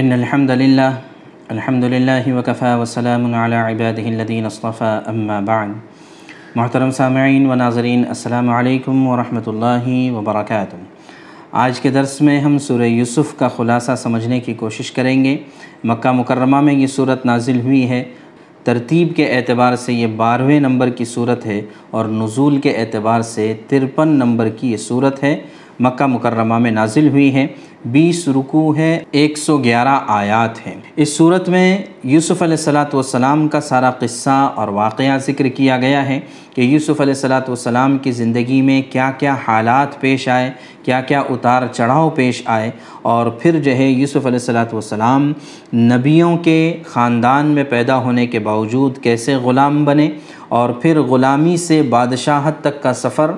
ان الحمد للہ الحمد للہ وقف وسلم اصطفى الدین بعد محترم سامعین و ناظرین السلام علیکم ورحمۃ اللہ وبرکاتہ آج کے درس میں ہم سورہ یوسف کا خلاصہ سمجھنے کی کوشش کریں گے مکہ مکرمہ میں یہ صورت نازل ہوئی ہے ترتیب کے اعتبار سے یہ بارہویں نمبر کی صورت ہے اور نزول کے اعتبار سے ترپن نمبر کی یہ صورت ہے مکہ مکرمہ میں نازل ہوئی ہیں بیس رکوع ہے ایک سو گیارہ آیات ہیں اس صورت میں یوسف علیہ السلام والسلام کا سارا قصہ اور واقعہ ذکر کیا گیا ہے کہ یوسف علیہ السلام کی زندگی میں کیا کیا حالات پیش آئے کیا کیا اتار چڑھاؤ پیش آئے اور پھر جو ہے یوسف علیہ السلام نبیوں کے خاندان میں پیدا ہونے کے باوجود کیسے غلام بنے اور پھر غلامی سے بادشاہت تک کا سفر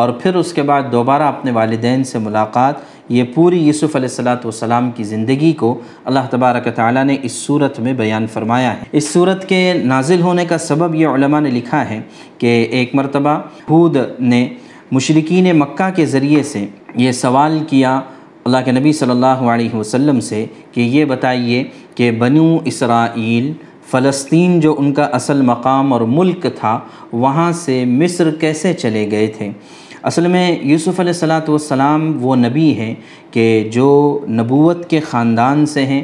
اور پھر اس کے بعد دوبارہ اپنے والدین سے ملاقات یہ پوری یوسف علیہ السلاۃ والسلام کی زندگی کو اللہ تبارک تعالیٰ نے اس صورت میں بیان فرمایا ہے اس صورت کے نازل ہونے کا سبب یہ علماء نے لکھا ہے کہ ایک مرتبہ حود نے مشرقین مکہ کے ذریعے سے یہ سوال کیا اللہ کے نبی صلی اللہ علیہ وسلم سے کہ یہ بتائیے کہ بنو اسرائیل فلسطین جو ان کا اصل مقام اور ملک تھا وہاں سے مصر کیسے چلے گئے تھے اصل میں یوسف علیہ السلاۃ والسلام وہ نبی ہیں کہ جو نبوت کے خاندان سے ہیں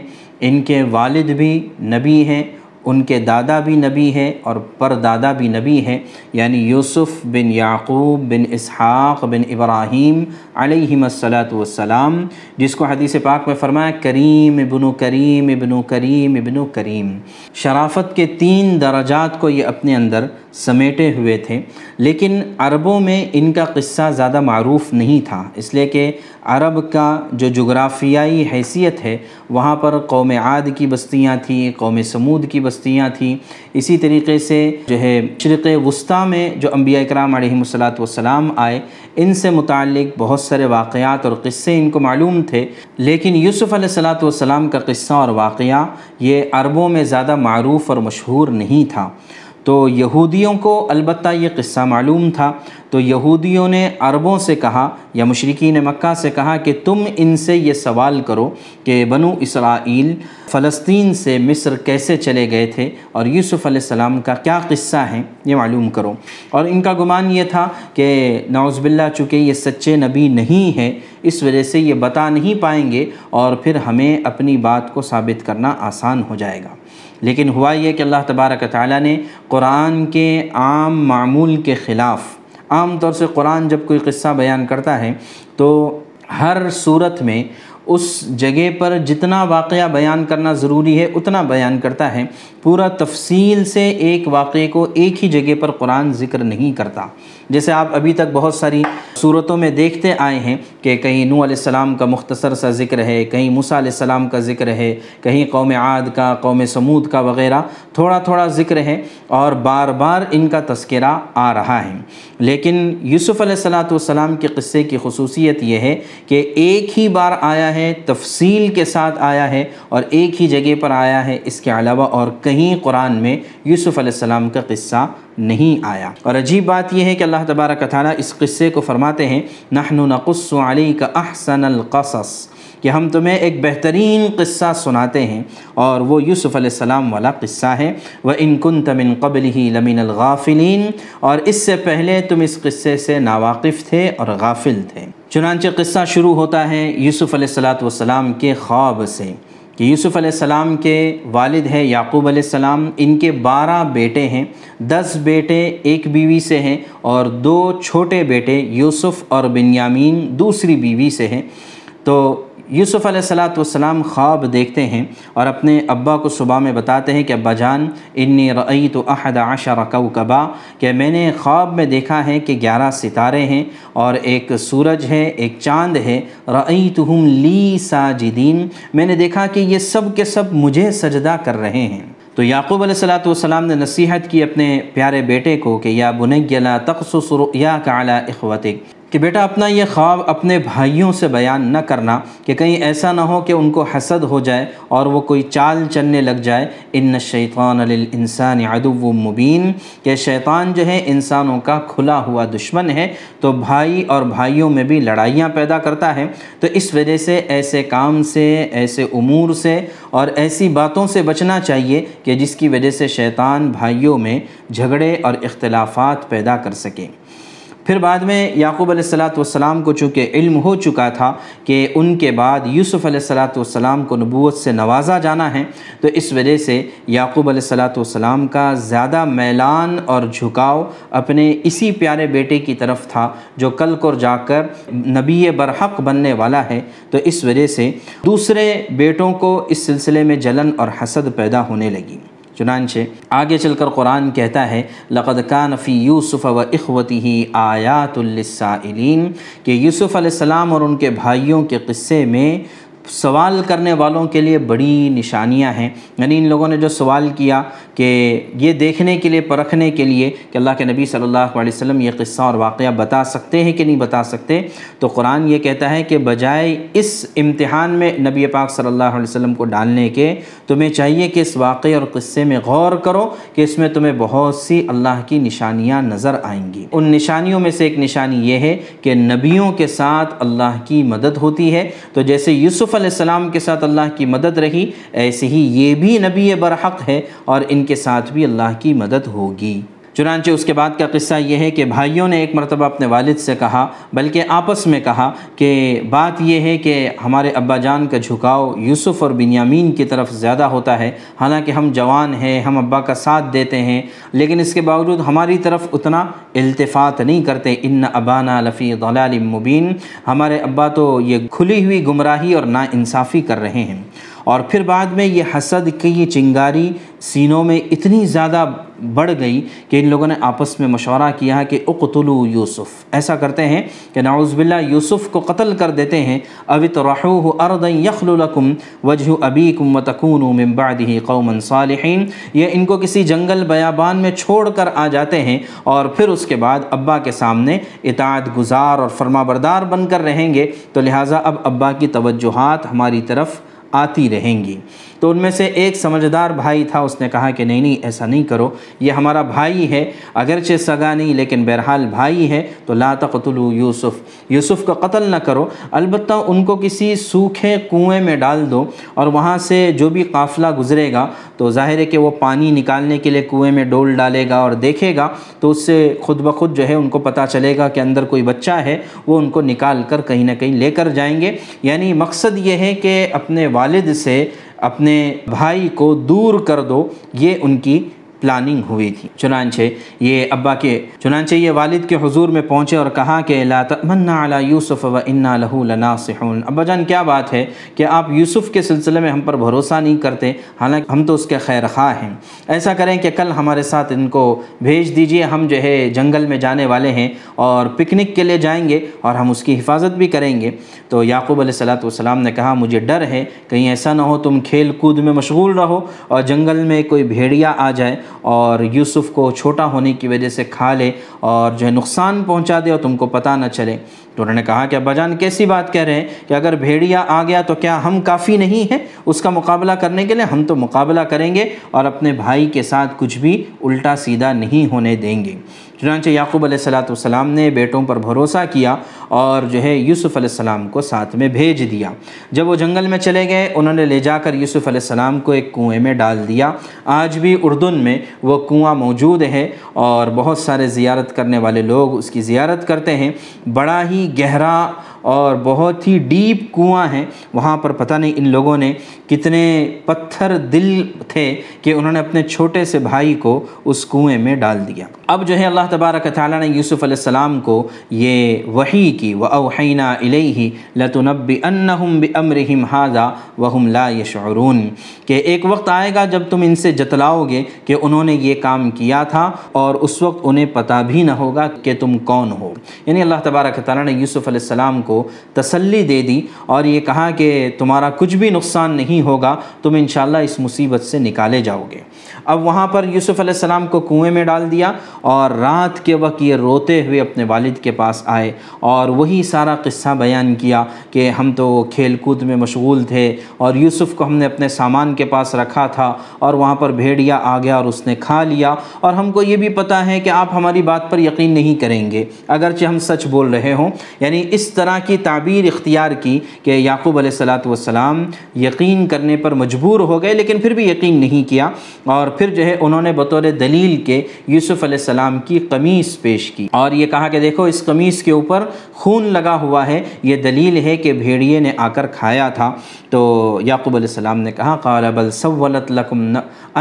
ان کے والد بھی نبی ہیں ان کے دادا بھی نبی ہیں اور پر دادا بھی نبی ہیں یعنی یوسف بن یعقوب بن اسحاق بن ابراہیم علیہ مثلاۃ والسلام جس کو حدیث پاک میں فرمایا کریم ابن و کریم ابن و کریم ابن و کریم شرافت کے تین درجات کو یہ اپنے اندر سمیٹے ہوئے تھے لیکن عربوں میں ان کا قصہ زیادہ معروف نہیں تھا اس لیے کہ عرب کا جو جغرافیائی حیثیت ہے وہاں پر قوم عاد کی بستیاں تھیں قوم سمود کی بستیاں بستیاں تھیں اسی طریقے سے جو ہے شرق وسطیٰ میں جو انبیاء کرام علیہ الصلاۃ والسلام آئے ان سے متعلق بہت سارے واقعات اور قصے ان کو معلوم تھے لیکن یوسف علیہ السلام کا قصہ اور واقعہ یہ عربوں میں زیادہ معروف اور مشہور نہیں تھا تو یہودیوں کو البتہ یہ قصہ معلوم تھا تو یہودیوں نے عربوں سے کہا یا مشرقین مکہ سے کہا کہ تم ان سے یہ سوال کرو کہ بنو اسرائیل فلسطین سے مصر کیسے چلے گئے تھے اور یوسف علیہ السلام کا کیا قصہ ہے یہ معلوم کرو اور ان کا گمان یہ تھا کہ نعوذ باللہ چونکہ یہ سچے نبی نہیں ہے اس وجہ سے یہ بتا نہیں پائیں گے اور پھر ہمیں اپنی بات کو ثابت کرنا آسان ہو جائے گا لیکن ہوا یہ کہ اللہ تبارک تعالیٰ نے قرآن کے عام معمول کے خلاف عام طور سے قرآن جب کوئی قصہ بیان کرتا ہے تو ہر صورت میں اس جگہ پر جتنا واقعہ بیان کرنا ضروری ہے اتنا بیان کرتا ہے پورا تفصیل سے ایک واقعے کو ایک ہی جگہ پر قرآن ذکر نہیں کرتا جیسے آپ ابھی تک بہت ساری صورتوں میں دیکھتے آئے ہیں کہ کہیں نو علیہ السلام کا مختصر سا ذکر ہے کہیں موسیٰ علیہ السلام کا ذکر ہے کہیں قوم عاد کا قوم سمود کا وغیرہ تھوڑا تھوڑا ذکر ہے اور بار بار ان کا تذکرہ آ رہا ہے لیکن یوسف علیہ السلام والسلام کے قصے کی خصوصیت یہ ہے کہ ایک ہی بار آیا ہے تفصیل کے ساتھ آیا ہے اور ایک ہی جگہ پر آیا ہے اس کے علاوہ اور کہیں کہیں قرآن میں یوسف علیہ السلام کا قصہ نہیں آیا اور عجیب بات یہ ہے کہ اللہ تبارک تعالیٰ اس قصے کو فرماتے ہیں نحن نقص علیک احسن القصص کہ ہم تمہیں ایک بہترین قصہ سناتے ہیں اور وہ یوسف علیہ السلام والا قصہ ہے وہ مِن تمن قبل الْغَافِلِينَ اور اس سے پہلے تم اس قصے سے ناواقف تھے اور غافل تھے چنانچہ قصہ شروع ہوتا ہے یوسف علیہ السلام کے خواب سے کہ یوسف علیہ السلام کے والد ہے یعقوب علیہ السلام ان کے بارہ بیٹے ہیں دس بیٹے ایک بیوی سے ہیں اور دو چھوٹے بیٹے یوسف اور بنیامین دوسری بیوی سے ہیں تو یوسف علیہ السلام والسلام خواب دیکھتے ہیں اور اپنے ابا کو صبح میں بتاتے ہیں کہ ابا جان انی رعیت احد عشر کوکبا کہ میں نے خواب میں دیکھا ہے کہ گیارہ ستارے ہیں اور ایک سورج ہے ایک چاند ہے رعیتہم لی ساجدین میں نے دیکھا کہ یہ سب کے سب مجھے سجدہ کر رہے ہیں تو یعقوب علیہ السلام والسلام نے نصیحت کی اپنے پیارے بیٹے کو کہ یا لا تقصص رؤیاک علی اخوتک کہ بیٹا اپنا یہ خواب اپنے بھائیوں سے بیان نہ کرنا کہ کہیں ایسا نہ ہو کہ ان کو حسد ہو جائے اور وہ کوئی چال چلنے لگ جائے ان الشیطان للانسان عدو مبین کہ شیطان جو ہے انسانوں کا کھلا ہوا دشمن ہے تو بھائی اور بھائیوں میں بھی لڑائیاں پیدا کرتا ہے تو اس وجہ سے ایسے کام سے ایسے امور سے اور ایسی باتوں سے بچنا چاہیے کہ جس کی وجہ سے شیطان بھائیوں میں جھگڑے اور اختلافات پیدا کر سکے پھر بعد میں یعقوب علیہ السلاۃ والسلام کو چونکہ علم ہو چکا تھا کہ ان کے بعد یوسف علیہ السلاۃ والسلام کو نبوت سے نوازا جانا ہے تو اس وجہ سے یعقوب علیہ السلاۃ والسلام کا زیادہ میلان اور جھکاؤ اپنے اسی پیارے بیٹے کی طرف تھا جو کل کو جا کر نبی برحق بننے والا ہے تو اس وجہ سے دوسرے بیٹوں کو اس سلسلے میں جلن اور حسد پیدا ہونے لگی چنانچہ آگے چل کر قرآن کہتا ہے لقد فی یوسف و اخوتی آیات السّلین کہ یوسف علیہ السلام اور ان کے بھائیوں کے قصے میں سوال کرنے والوں کے لیے بڑی نشانیاں ہیں یعنی ان لوگوں نے جو سوال کیا کہ یہ دیکھنے کے لیے پرکھنے کے لیے کہ اللہ کے نبی صلی اللہ علیہ وسلم یہ قصہ اور واقعہ بتا سکتے ہیں کہ نہیں بتا سکتے تو قرآن یہ کہتا ہے کہ بجائے اس امتحان میں نبی پاک صلی اللہ علیہ وسلم کو ڈالنے کے تمہیں چاہیے کہ اس واقعے اور قصے میں غور کرو کہ اس میں تمہیں بہت سی اللہ کی نشانیاں نظر آئیں گی ان نشانیوں میں سے ایک نشانی یہ ہے کہ نبیوں کے ساتھ اللہ کی مدد ہوتی ہے تو جیسے یوسف علیہ السلام کے ساتھ اللہ کی مدد رہی ایسے ہی یہ بھی نبی برحق ہے اور ان کے ساتھ بھی اللہ کی مدد ہوگی چنانچہ اس کے بعد کا قصہ یہ ہے کہ بھائیوں نے ایک مرتبہ اپنے والد سے کہا بلکہ آپس میں کہا کہ بات یہ ہے کہ ہمارے ابا جان کا جھکاؤ یوسف اور بنیامین کی طرف زیادہ ہوتا ہے حالانکہ ہم جوان ہیں ہم ابا کا ساتھ دیتے ہیں لیکن اس کے باوجود ہماری طرف اتنا التفات نہیں کرتے ان ابانا لفی ضلال مبین ہمارے ابا تو یہ کھلی ہوئی گمراہی اور ناانصافی کر رہے ہیں اور پھر بعد میں یہ حسد کی یہ چنگاری سینوں میں اتنی زیادہ بڑھ گئی کہ ان لوگوں نے آپس میں مشورہ کیا کہ اقتلو یوسف ایسا کرتے ہیں کہ نعوذ باللہ یوسف کو قتل کر دیتے ہیں اوت رحوہ اردا ارد یخل القم وجہ ابی کم من بعدہ قوما صالحین یہ ان کو کسی جنگل بیابان میں چھوڑ کر آ جاتے ہیں اور پھر اس کے بعد ابا کے سامنے اطاعت گزار اور فرما بردار بن کر رہیں گے تو لہٰذا اب ابا کی توجہات ہماری طرف آتی رہیں گی تو ان میں سے ایک سمجھدار بھائی تھا اس نے کہا کہ نہیں نہیں ایسا نہیں کرو یہ ہمارا بھائی ہے اگرچہ سگا نہیں لیکن بہرحال بھائی ہے تو لا تقتلو یوسف یوسف کا قتل نہ کرو البتہ ان کو کسی سوکھے کنویں میں ڈال دو اور وہاں سے جو بھی قافلہ گزرے گا تو ظاہر ہے کہ وہ پانی نکالنے کے لیے کنویں میں ڈول ڈالے گا اور دیکھے گا تو اس سے خود بخود جو ہے ان کو پتہ چلے گا کہ اندر کوئی بچہ ہے وہ ان کو نکال کر کہیں نہ کہیں لے کر جائیں گے یعنی مقصد یہ ہے کہ اپنے والد سے اپنے بھائی کو دور کر دو یہ ان کی پلاننگ ہوئی تھی چنانچہ یہ ابا کے چنانچہ یہ والد کے حضور میں پہنچے اور کہا کہ لا تمنا علی یوسف و انا لہو لناصحون ابا جان کیا بات ہے کہ آپ یوسف کے سلسلے میں ہم پر بھروسہ نہیں کرتے حالانکہ ہم تو اس کے خیر خواہ ہیں ایسا کریں کہ کل ہمارے ساتھ ان کو بھیج دیجئے ہم جو ہے جنگل میں جانے والے ہیں اور پکنک کے لیے جائیں گے اور ہم اس کی حفاظت بھی کریں گے تو یعقوب علیہ صلاحت والسلام نے کہا مجھے ڈر ہے کہیں ایسا نہ ہو تم کھیل کود میں مشغول رہو اور جنگل میں کوئی بھیڑیا آ جائے اور یوسف کو چھوٹا ہونے کی وجہ سے کھا لے اور جو ہے نقصان پہنچا دے اور تم کو پتہ نہ چلے تو انہوں نے کہا کہ ابا جان کیسی بات کہہ رہے ہیں کہ اگر بھیڑیا آ گیا تو کیا ہم کافی نہیں ہیں اس کا مقابلہ کرنے کے لیے ہم تو مقابلہ کریں گے اور اپنے بھائی کے ساتھ کچھ بھی الٹا سیدھا نہیں ہونے دیں گے چنانچہ یعقوب علیہ السلاۃ والسلام نے بیٹوں پر بھروسہ کیا اور جو ہے یوسف علیہ السلام کو ساتھ میں بھیج دیا جب وہ جنگل میں چلے گئے انہوں نے لے جا کر یوسف علیہ السلام کو ایک کنویں میں ڈال دیا آج بھی اردن میں وہ کنواں موجود ہے اور بہت سارے زیارت کرنے والے لوگ اس کی زیارت کرتے ہیں بڑا ہی گہرا اور بہت ہی ڈیپ کنواں ہیں وہاں پر پتہ نہیں ان لوگوں نے کتنے پتھر دل تھے کہ انہوں نے اپنے چھوٹے سے بھائی کو اس کنویں میں ڈال دیا اب جو ہے اللہ تبارک تعالیٰ نے یوسف علیہ السلام کو یہ وحی کی وَأَوْحَيْنَا إِلَيْهِ علیہ بِأَمْرِهِمْ هَذَا وَهُمْ لَا يَشْعُرُونَ کہ ایک وحم لا وقت آئے گا جب تم ان سے جتلاؤ گے کہ انہوں نے یہ کام کیا تھا اور اس وقت انہیں پتہ بھی نہ ہوگا کہ تم کون ہو یعنی اللہ تبارک تعالیٰ نے یوسف علیہ السلام کو تسلی دے دی اور یہ کہا کہ تمہارا کچھ بھی نقصان نہیں ہوگا تم انشاءاللہ اس مصیبت سے نکالے جاؤ گے اب وہاں پر یوسف علیہ السلام کو کنویں میں ڈال دیا اور رات کے وقت یہ روتے ہوئے اپنے والد کے پاس آئے اور وہی سارا قصہ بیان کیا کہ ہم تو کھیل کود میں مشغول تھے اور یوسف کو ہم نے اپنے سامان کے پاس رکھا تھا اور وہاں پر بھیڑیا آ گیا اور اس نے کھا لیا اور ہم کو یہ بھی پتہ ہے کہ آپ ہماری بات پر یقین نہیں کریں گے اگرچہ ہم سچ بول رہے ہوں یعنی اس طرح کی تعبیر اختیار کی کہ یعقوب علیہ السلاۃ والسلام یقین کرنے پر مجبور ہو گئے لیکن پھر بھی یقین نہیں کیا اور اور پھر جو ہے انہوں نے بطور دلیل کے یوسف علیہ السلام کی قمیص پیش کی اور یہ کہا کہ دیکھو اس قمیص کے اوپر خون لگا ہوا ہے یہ دلیل ہے کہ بھیڑیے نے آ کر کھایا تھا تو یعقوب علیہ السلام نے کہا سولت لکم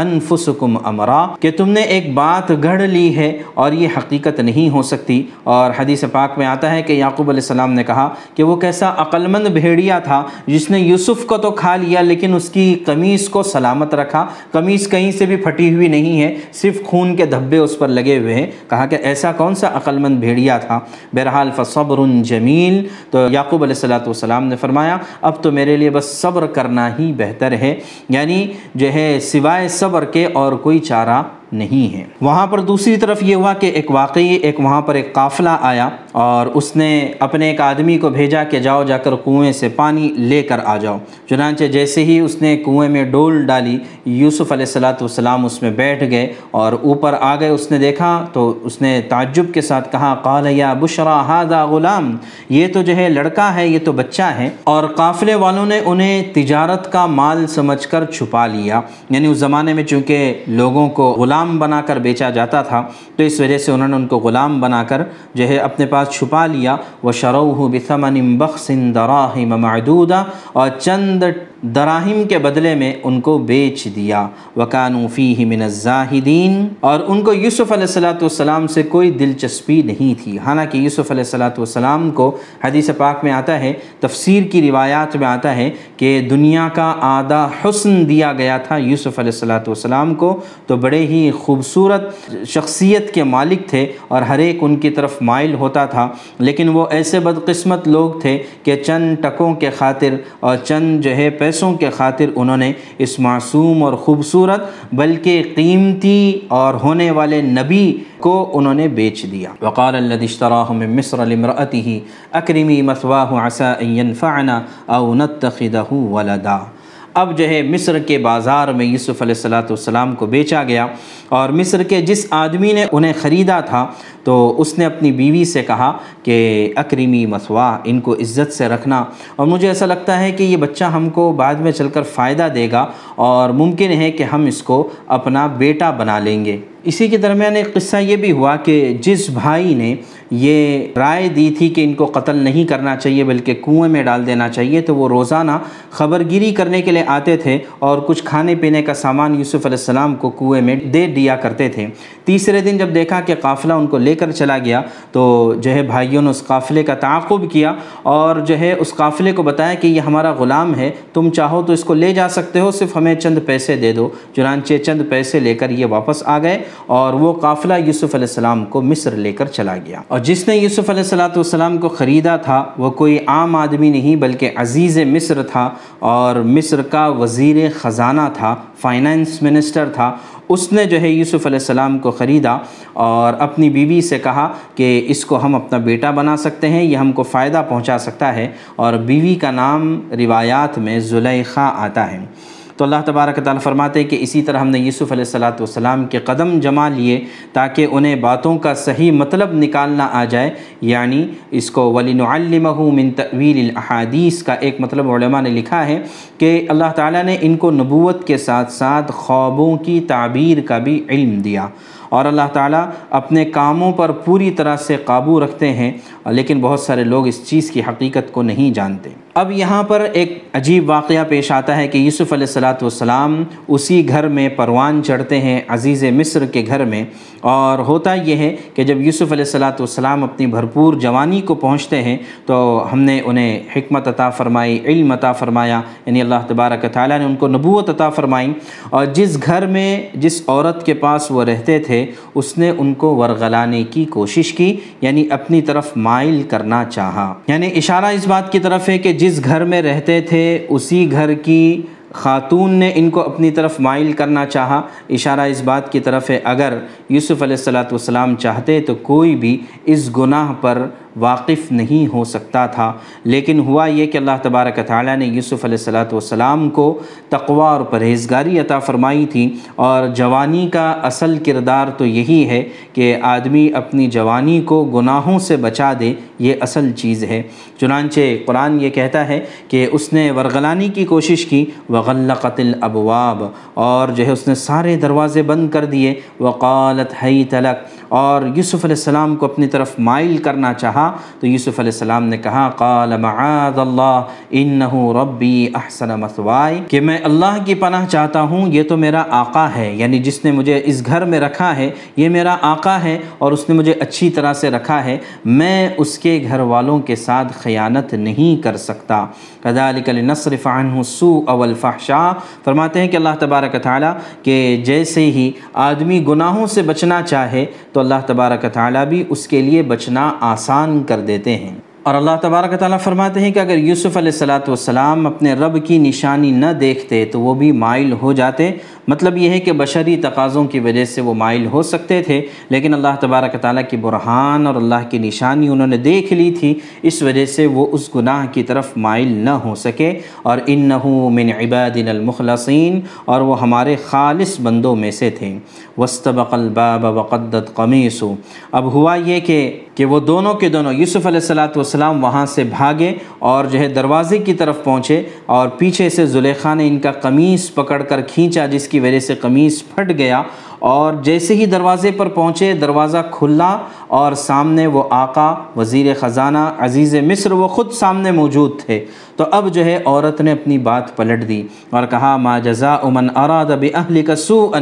انفسکم امرا کہ تم نے ایک بات گھڑ لی ہے اور یہ حقیقت نہیں ہو سکتی اور حدیث پاک میں آتا ہے کہ یعقوب علیہ السلام نے کہا کہ وہ کیسا مند بھیڑیا تھا جس نے یوسف کو تو کھا لیا لیکن اس کی قمیص کو سلامت رکھا قمیص کہیں سے بھی پھٹی ہوئی نہیں ہے صرف خون کے دھبے اس پر لگے ہوئے ہیں کہا کہ ایسا کون سا مند بھیڑیا تھا بہرحال فصبر جمیل تو یعقوب علیہ السلام والسلام نے فرمایا اب تو میرے لیے بس صبر کرنا ہی بہتر ہے یعنی جو ہے سوائے صبر صبر کے اور کوئی چارہ نہیں ہے وہاں پر دوسری طرف یہ ہوا کہ ایک واقعی ایک وہاں پر ایک قافلہ آیا اور اس نے اپنے ایک آدمی کو بھیجا کہ جاؤ جا کر کنویں سے پانی لے کر آ جاؤ چنانچہ جیسے ہی اس نے کنویں میں ڈول ڈالی یوسف علیہ السلام اس میں بیٹھ گئے اور اوپر آ گئے اس نے دیکھا تو اس نے تعجب کے ساتھ کہا قال یا بشرا حاضہ غلام یہ تو جو ہے لڑکا ہے یہ تو بچہ ہے اور قافلے والوں نے انہیں تجارت کا مال سمجھ کر چھپا لیا یعنی اس زمانے میں چونکہ لوگوں کو غلام غلام بنا کر بیچا جاتا تھا تو اس وجہ سے انہوں نے ان کو غلام بنا کر جو ہے اپنے پاس چھپا لیا وہ شروع بثمن بخش راہ معدودہ اور چند دراہم کے بدلے میں ان کو بیچ دیا وقانوفی مِنَ الزَّاهِدِينَ اور ان کو یوسف علیہ السلاۃ والسلام سے کوئی دلچسپی نہیں تھی حالانکہ یوسف علیہ السلام والسلام کو حدیث پاک میں آتا ہے تفسیر کی روایات میں آتا ہے کہ دنیا کا آدھا حسن دیا گیا تھا یوسف علیہ السلام والسلام کو تو بڑے ہی خوبصورت شخصیت کے مالک تھے اور ہر ایک ان کی طرف مائل ہوتا تھا لیکن وہ ایسے بدقسمت لوگ تھے کہ چند ٹکوں کے خاطر اور چند جو ہے پیسوں کے خاطر انہوں نے اس معصوم اور خوبصورت بلکہ قیمتی اور ہونے والے نبی کو انہوں نے بیچ دیا وقال اشتراه من مصر مثواه اکرمی ان ينفعنا او نتخذه ولدا اب جو ہے مصر کے بازار میں یوسف علیہ السلاۃ والسلام کو بیچا گیا اور مصر کے جس آدمی نے انہیں خریدا تھا تو اس نے اپنی بیوی سے کہا کہ اکریمی مسواہ ان کو عزت سے رکھنا اور مجھے ایسا لگتا ہے کہ یہ بچہ ہم کو بعد میں چل کر فائدہ دے گا اور ممکن ہے کہ ہم اس کو اپنا بیٹا بنا لیں گے اسی کے درمیان ایک قصہ یہ بھی ہوا کہ جس بھائی نے یہ رائے دی تھی کہ ان کو قتل نہیں کرنا چاہیے بلکہ کنویں میں ڈال دینا چاہیے تو وہ روزانہ خبر گیری کرنے کے لیے آتے تھے اور کچھ کھانے پینے کا سامان یوسف علیہ السلام کو کنویں میں دے دیا کرتے تھے تیسرے دن جب دیکھا کہ قافلہ ان کو لے کر چلا گیا تو جو ہے بھائیوں نے اس قافلے کا تعاقب کیا اور جو ہے اس قافلے کو بتایا کہ یہ ہمارا غلام ہے تم چاہو تو اس کو لے جا سکتے ہو صرف ہمیں چند پیسے دے دو چنانچہ چند پیسے لے کر یہ واپس آ گئے اور وہ قافلہ یوسف علیہ السلام کو مصر لے کر چلا گیا اور اور جس نے یوسف علیہ السلاۃ والسلام کو خریدا تھا وہ کوئی عام آدمی نہیں بلکہ عزیز مصر تھا اور مصر کا وزیر خزانہ تھا فائنانس منسٹر تھا اس نے جو ہے یوسف علیہ السلام کو خریدا اور اپنی بیوی سے کہا کہ اس کو ہم اپنا بیٹا بنا سکتے ہیں یہ ہم کو فائدہ پہنچا سکتا ہے اور بیوی کا نام روایات میں زلیخہ آتا ہے تو اللہ تبارک تعالیٰ فرماتے کہ اسی طرح ہم نے یوسف علیہ السلاۃ والسلام کے قدم جمع لیے تاکہ انہیں باتوں کا صحیح مطلب نکالنا آ جائے یعنی اس کو وَلِنُعَلِّمَهُ مِن تَعْوِيلِ الحادیث کا ایک مطلب علماء نے لکھا ہے کہ اللہ تعالیٰ نے ان کو نبوت کے ساتھ ساتھ خوابوں کی تعبیر کا بھی علم دیا اور اللہ تعالیٰ اپنے کاموں پر پوری طرح سے قابو رکھتے ہیں لیکن بہت سارے لوگ اس چیز کی حقیقت کو نہیں جانتے اب یہاں پر ایک عجیب واقعہ پیش آتا ہے کہ یوسف علیہ السلاۃ والسلام اسی گھر میں پروان چڑھتے ہیں عزیز مصر کے گھر میں اور ہوتا یہ ہے کہ جب یوسف علیہ والسلام اپنی بھرپور جوانی کو پہنچتے ہیں تو ہم نے انہیں حکمت عطا فرمائی علم عطا فرمایا یعنی اللہ تبارک تعالیٰ نے ان کو نبوت عطا فرمائی اور جس گھر میں جس عورت کے پاس وہ رہتے تھے اس نے ان کو ورغلانے کی کوشش کی یعنی اپنی طرف مائل کرنا چاہا یعنی اشارہ اس بات کی طرف ہے کہ جس جس گھر میں رہتے تھے اسی گھر کی خاتون نے ان کو اپنی طرف مائل کرنا چاہا اشارہ اس بات کی طرف ہے اگر یوسف علیہ السلام چاہتے تو کوئی بھی اس گناہ پر واقف نہیں ہو سکتا تھا لیکن ہوا یہ کہ اللہ تبارک تعالیٰ نے یوسف علیہ السلاۃ والسلام السلام کو تقوی اور پرہیزگاری عطا فرمائی تھی اور جوانی کا اصل کردار تو یہی ہے کہ آدمی اپنی جوانی کو گناہوں سے بچا دے یہ اصل چیز ہے چنانچہ قرآن یہ کہتا ہے کہ اس نے ورغلانی کی کوشش کی وغلقت الابواب اور جو ہے اس نے سارے دروازے بند کر دیے وقالت حی تلک اور یوسف علیہ السلام کو اپنی طرف مائل کرنا چاہا تو یوسف علیہ السلام نے کہا قال معاذ اللہ انہ ربی احسن مثوائی کہ میں اللہ کی پناہ چاہتا ہوں یہ تو میرا آقا ہے یعنی جس نے مجھے اس گھر میں رکھا ہے یہ میرا آقا ہے اور اس نے مجھے اچھی طرح سے رکھا ہے میں اس کے گھر والوں کے ساتھ خیانت نہیں کر سکتا رضا لِنَصْرِفَ عَنْهُ فان وَالْفَحْشَا فرماتے ہیں کہ اللہ تبارک تعالیٰ کہ جیسے ہی آدمی گناہوں سے بچنا چاہے تو اللہ تبارک تعالیٰ بھی اس کے لیے بچنا آسان کر دیتے ہیں اور اللہ تبارک تعالیٰ فرماتے ہیں کہ اگر یوسف علیہ السلاۃ والسلام اپنے رب کی نشانی نہ دیکھتے تو وہ بھی مائل ہو جاتے مطلب یہ ہے کہ بشری تقاضوں کی وجہ سے وہ مائل ہو سکتے تھے لیکن اللہ تبارک تعالیٰ کی برہان اور اللہ کی نشانی انہوں نے دیکھ لی تھی اس وجہ سے وہ اس گناہ کی طرف مائل نہ ہو سکے اور ان نہ عبادل المخلثین اور وہ ہمارے خالص بندوں میں سے تھے وسط بقل بہ بقدت قمیصوں اب ہوا یہ کہ کہ وہ دونوں کے دونوں یوسف علیہ السلاۃ وسلام وہاں سے بھاگے اور جو ہے دروازے کی طرف پہنچے اور پیچھے سے زلیخا نے ان کا قمیص پکڑ کر کھینچا جس کی وجہ سے قمیص پھٹ گیا اور جیسے ہی دروازے پر پہنچے دروازہ کھلا اور سامنے وہ آقا وزیر خزانہ عزیز مصر وہ خود سامنے موجود تھے تو اب جو ہے عورت نے اپنی بات پلٹ دی اور کہا ما جزاء من اراد سوءا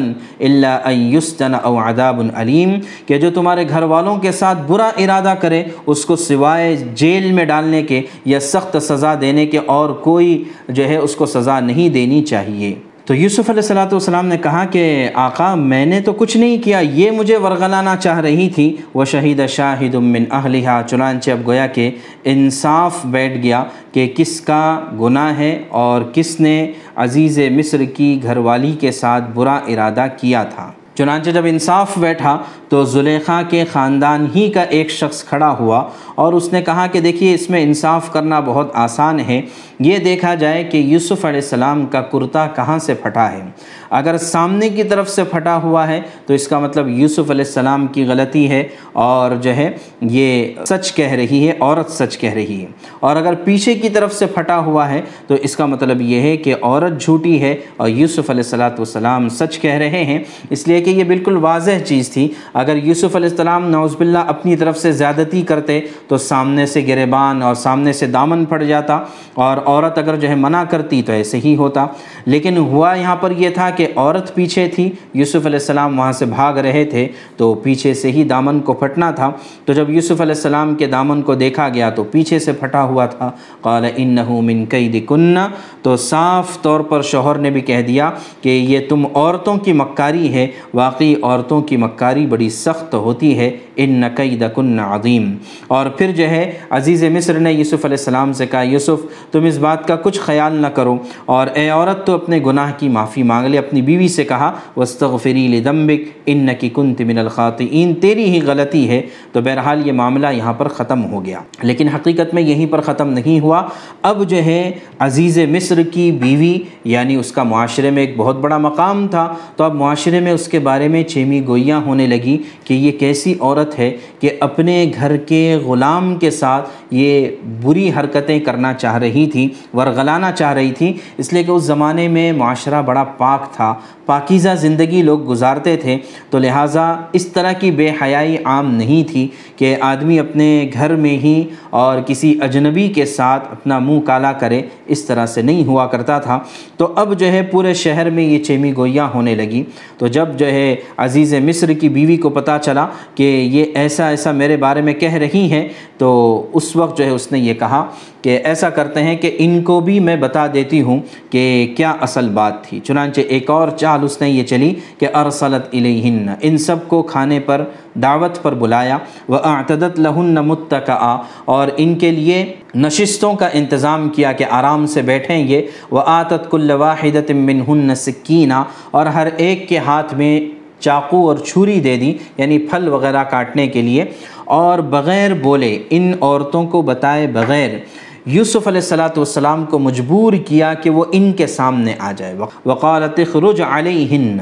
الا ان یستن او عذاب علیم کہ جو تمہارے گھر والوں کے ساتھ برا ارادہ کرے اس کو سوائے جیل میں ڈالنے کے یا سخت سزا دینے کے اور کوئی جو ہے اس کو سزا نہیں دینی چاہیے تو یوسف علیہ السلۃ والسلام نے کہا کہ آقا میں نے تو کچھ نہیں کیا یہ مجھے ورغلانا چاہ رہی تھی وہ شہید شاہد من اہلیہ چنانچہ اب گویا کہ انصاف بیٹھ گیا کہ کس کا گناہ ہے اور کس نے عزیز مصر کی گھر والی کے ساتھ برا ارادہ کیا تھا چنانچہ جب انصاف بیٹھا تو زلیخا کے خاندان ہی کا ایک شخص کھڑا ہوا اور اس نے کہا کہ دیکھیے اس میں انصاف کرنا بہت آسان ہے یہ دیکھا جائے کہ یوسف علیہ السلام کا کرتا کہاں سے پھٹا ہے اگر سامنے کی طرف سے پھٹا ہوا ہے تو اس کا مطلب یوسف علیہ السلام کی غلطی ہے اور جو ہے یہ سچ کہہ رہی ہے عورت سچ کہہ رہی ہے اور اگر پیچھے کی طرف سے پھٹا ہوا ہے تو اس کا مطلب یہ ہے کہ عورت جھوٹی ہے اور یوسف علیہ السلام سچ کہہ رہے ہیں اس لیے کہ یہ بالکل واضح چیز تھی اگر یوسف علیہ السلام نعوذ باللہ اپنی طرف سے زیادتی کرتے تو سامنے سے گریبان اور سامنے سے دامن پھٹ جاتا اور عورت اگر جو ہے منع کرتی تو ایسے ہی ہوتا لیکن ہوا یہاں پر یہ تھا کہ عورت پیچھے تھی یوسف علیہ السلام وہاں سے بھاگ رہے تھے تو پیچھے سے ہی دامن کو پھٹنا تھا تو جب یوسف علیہ السلام کے دامن کو دیکھا گیا تو پیچھے سے پھٹا ہوا تھا قال انہو من قید کنہ تو صاف طور پر شوہر نے بھی کہہ دیا کہ یہ تم عورتوں کی مکاری ہے واقعی عورتوں کی مکاری بڑی بڑی سخت ہوتی ہے ان نقید کن عظیم اور پھر جو ہے عزیز مصر نے یوسف علیہ السلام سے کہا یوسف تم اس بات کا کچھ خیال نہ کرو اور اے عورت تو اپنے گناہ کی معافی مانگ لے اپنی بیوی سے کہا وسط ان کی کن تمن الخواطین تیری ہی غلطی ہے تو بہرحال یہ معاملہ یہاں پر ختم ہو گیا لیکن حقیقت میں یہیں پر ختم نہیں ہوا اب جو ہے عزیز مصر کی بیوی یعنی اس کا معاشرے میں ایک بہت بڑا مقام تھا تو اب معاشرے میں اس کے بارے میں چھومی گوئیاں ہونے لگیں کہ یہ کیسی عورت ہے کہ اپنے گھر کے غلام کے ساتھ یہ بری حرکتیں کرنا چاہ رہی تھی ورغلانا چاہ رہی تھی اس لیے کہ اس زمانے میں معاشرہ بڑا پاک تھا پاکیزہ زندگی لوگ گزارتے تھے تو لہٰذا اس طرح کی بے حیائی عام نہیں تھی کہ آدمی اپنے گھر میں ہی اور کسی اجنبی کے ساتھ اپنا منہ کالا کرے اس طرح سے نہیں ہوا کرتا تھا تو اب جو ہے پورے شہر میں یہ چیمی گویاں ہونے لگی تو جب جو ہے عزیز مصر کی بیوی کو کو پتہ چلا کہ یہ ایسا ایسا میرے بارے میں کہہ رہی ہیں تو اس وقت جو ہے اس نے یہ کہا کہ ایسا کرتے ہیں کہ ان کو بھی میں بتا دیتی ہوں کہ کیا اصل بات تھی چنانچہ ایک اور چال اس نے یہ چلی کہ ارسلت الیہن ان سب کو کھانے پر دعوت پر بلایا وہ اعتدت لہن متقع اور ان کے لیے نشستوں کا انتظام کیا کہ آرام سے بیٹھیں یہ وہ آتت کل واحدت منہن سکینہ اور ہر ایک کے ہاتھ میں چاقو اور چھری دے دی یعنی پھل وغیرہ کاٹنے کے لیے اور بغیر بولے ان عورتوں کو بتائے بغیر یوسف علیہ السلاۃ والسلام کو مجبور کیا کہ وہ ان کے سامنے آ جائے وقالت خرج علیہن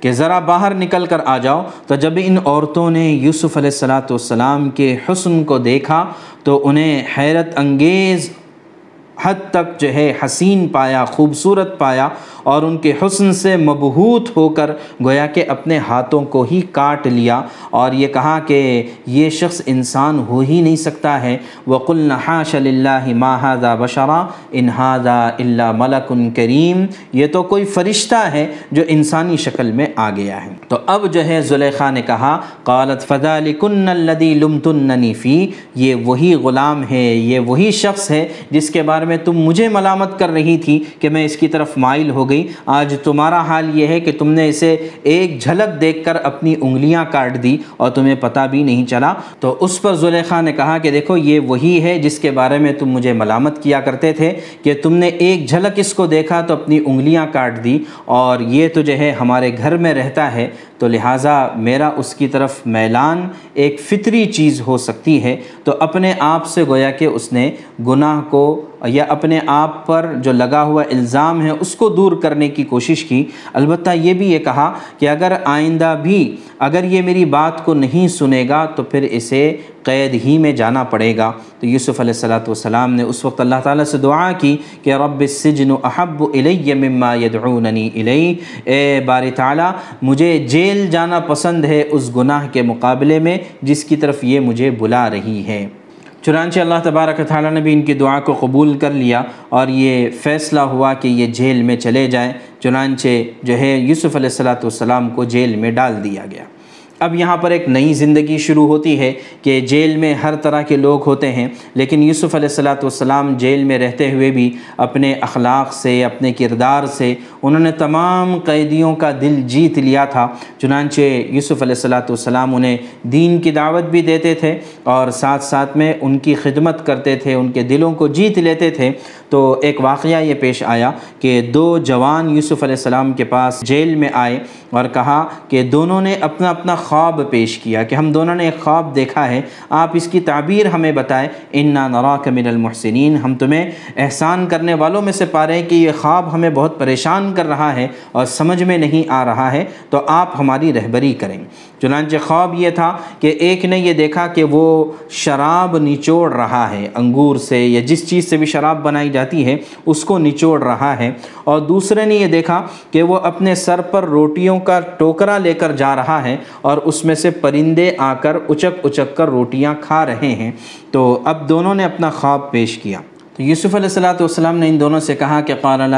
کہ ذرا باہر نکل کر آ جاؤ تو جب ان عورتوں نے یوسف علیہ السلاۃ والسلام کے حسن کو دیکھا تو انہیں حیرت انگیز حد تک جو ہے حسین پایا خوبصورت پایا اور ان کے حسن سے مبہوت ہو کر گویا کہ اپنے ہاتھوں کو ہی کاٹ لیا اور یہ کہا کہ یہ شخص انسان ہو ہی نہیں سکتا ہے حَاشَ لِلَّهِ مَا اللہ ماہ بشرا هَذَا اللہ مَلَكٌ کریم یہ تو کوئی فرشتہ ہے جو انسانی شکل میں آ گیا ہے تو اب جو ہے زلیخا نے کہا قالت فضا الَّذِي لُمْتُنَّنِي فِي یہ وہی غلام ہے یہ وہی شخص ہے جس کے بارے میں تم مجھے ملامت کر رہی تھی کہ میں اس کی طرف مائل ہو گئی گئی آج تمہارا حال یہ ہے کہ تم نے اسے ایک جھلک دیکھ کر اپنی انگلیاں کاٹ دی اور تمہیں پتا بھی نہیں چلا تو اس پر زلیخا نے کہا کہ دیکھو یہ وہی ہے جس کے بارے میں تم مجھے ملامت کیا کرتے تھے کہ تم نے ایک جھلک اس کو دیکھا تو اپنی انگلیاں کاٹ دی اور یہ تو جو ہے ہمارے گھر میں رہتا ہے تو لہٰذا میرا اس کی طرف میلان ایک فطری چیز ہو سکتی ہے تو اپنے آپ سے گویا کہ اس نے گناہ کو یا اپنے آپ پر جو لگا ہوا الزام ہے اس کو دور کرنے کی کوشش کی البتہ یہ بھی یہ کہا کہ اگر آئندہ بھی اگر یہ میری بات کو نہیں سنے گا تو پھر اسے قید ہی میں جانا پڑے گا تو یوسف علیہ السلام والسلام نے اس وقت اللہ تعالیٰ سے دعا کی کہ رب السجن احب الی مما یدعوننی الی اے بار تعالیٰ مجھے جیل جانا پسند ہے اس گناہ کے مقابلے میں جس کی طرف یہ مجھے بلا رہی ہے چنانچہ اللہ تبارک تعالیٰ نے بھی ان کی دعا کو قبول کر لیا اور یہ فیصلہ ہوا کہ یہ جیل میں چلے جائیں چنانچہ جو ہے یوسف علیہ السلام والسلام کو جیل میں ڈال دیا گیا اب یہاں پر ایک نئی زندگی شروع ہوتی ہے کہ جیل میں ہر طرح کے لوگ ہوتے ہیں لیکن یوسف علیہ السلاۃ والسلام جیل میں رہتے ہوئے بھی اپنے اخلاق سے اپنے کردار سے انہوں نے تمام قیدیوں کا دل جیت لیا تھا چنانچہ یوسف علیہ السلاۃ والسلام انہیں دین کی دعوت بھی دیتے تھے اور ساتھ ساتھ میں ان کی خدمت کرتے تھے ان کے دلوں کو جیت لیتے تھے تو ایک واقعہ یہ پیش آیا کہ دو جوان یوسف علیہ السلام کے پاس جیل میں آئے اور کہا کہ دونوں نے اپنا اپنا خواب پیش کیا کہ ہم دونوں نے ایک خواب دیکھا ہے آپ اس کی تعبیر ہمیں بتائیں انا نراک من المحسنین ہم تمہیں احسان کرنے والوں میں سے پا رہے ہیں کہ یہ خواب ہمیں بہت پریشان کر رہا ہے اور سمجھ میں نہیں آ رہا ہے تو آپ ہماری رہبری کریں چنانچہ خواب یہ تھا کہ ایک نے یہ دیکھا کہ وہ شراب نچوڑ رہا ہے انگور سے یا جس چیز سے بھی شراب بنائی جاتی ہے اس کو نچوڑ رہا ہے اور دوسرے نے یہ دیکھا کہ وہ اپنے سر پر روٹیوں کا ٹوکرا لے کر جا رہا ہے اور اس میں سے پرندے آ کر اچک اچک کر روٹیاں کھا رہے ہیں تو اب دونوں نے اپنا خواب پیش کیا تو یوسف علیہ السلاۃ والسلام نے ان دونوں سے کہا کہ قرآن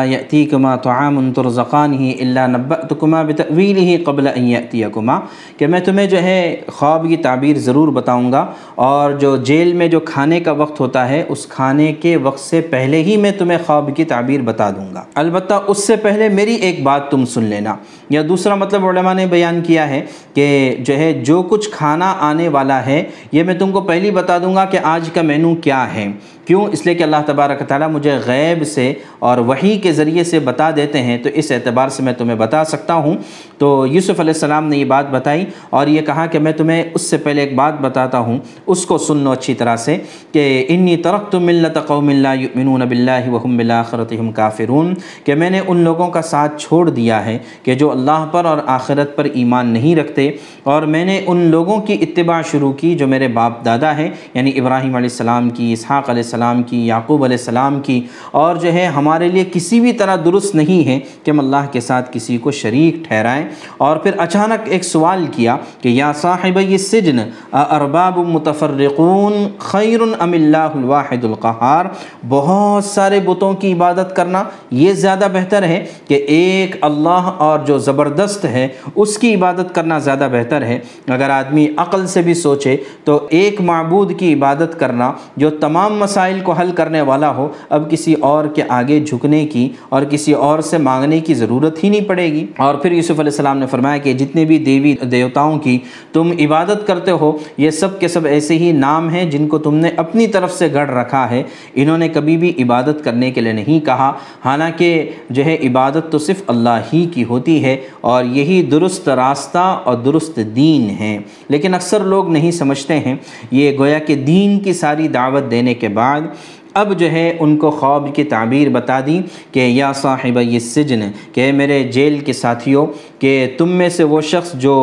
کما تعام ترزقان ہی اللہ نبأتکما بویل ہی قبل یأتیکما کہ میں تمہیں جو ہے خواب کی تعبیر ضرور بتاؤں گا اور جو جیل میں جو کھانے کا وقت ہوتا ہے اس کھانے کے وقت سے پہلے ہی میں تمہیں خواب کی تعبیر بتا دوں گا البتہ اس سے پہلے میری ایک بات تم سن لینا یا دوسرا مطلب علماء نے بیان کیا ہے کہ جو ہے جو کچھ کھانا آنے والا ہے یہ میں تم کو پہلی بتا دوں گا کہ آج کا مینو کیا ہے کیوں اس لیے کہ اللہ تبارک تعالیٰ مجھے غیب سے اور وحی کے ذریعے سے بتا دیتے ہیں تو اس اعتبار سے میں تمہیں بتا سکتا ہوں تو یوسف علیہ السلام نے یہ بات بتائی اور یہ کہا کہ میں تمہیں اس سے پہلے ایک بات بتاتا ہوں اس کو سن لو اچھی طرح سے کہ انی ترخت ملت قوم ملّیہ یؤمنون باللہ اللہ وحم کافرون کہ میں نے ان لوگوں کا ساتھ چھوڑ دیا ہے کہ جو اللہ پر اور آخرت پر ایمان نہیں رکھتے اور میں نے ان لوگوں کی اتباع شروع کی جو میرے باپ دادا ہیں یعنی ابراہیم علیہ السلام کی اسحاق علیہ السلام کی یعقوب علیہ السلام کی اور جو ہے ہمارے لیے کسی بھی طرح درست نہیں ہے کہ ہم اللہ کے ساتھ کسی کو شریک ٹھہرائیں اور پھر اچانک ایک سوال کیا کہ یا صاحب سجن ارباب متفرقون خیر ام اللہ الواحد القہار بہت سارے بتوں کی عبادت کرنا یہ زیادہ بہتر ہے کہ ایک اللہ اور جو زبردست ہے اس کی عبادت کرنا زیادہ بہتر ہے اگر آدمی عقل سے بھی سوچے تو ایک معبود کی عبادت کرنا جو تمام مسائل کو حل کرنے والا ہو اب کسی اور کے آگے جھکنے کی اور کسی اور سے مانگنے کی ضرورت ہی نہیں پڑے گی اور پھر یوسف علیہ السلام نے فرمایا کہ جتنے بھی دیوی دیوتاؤں کی تم عبادت کرتے ہو یہ سب کے سب ایسے ہی نام ہیں جن کو تم نے اپنی طرف سے گھڑ رکھا ہے انہوں نے کبھی بھی عبادت کرنے کے لیے نہیں کہا حالانکہ جو ہے عبادت تو صرف اللہ ہی کی ہوتی ہے اور یہی درست راستہ اور درست دین ہیں لیکن اکثر لوگ نہیں سمجھتے ہیں یہ گویا کہ دین کی ساری دعوت دینے کے بعد اب جو ہے ان کو خواب کی تعبیر بتا دی کہ یا صاحب یہ سجن کہ میرے جیل کے ساتھیوں کہ تم میں سے وہ شخص جو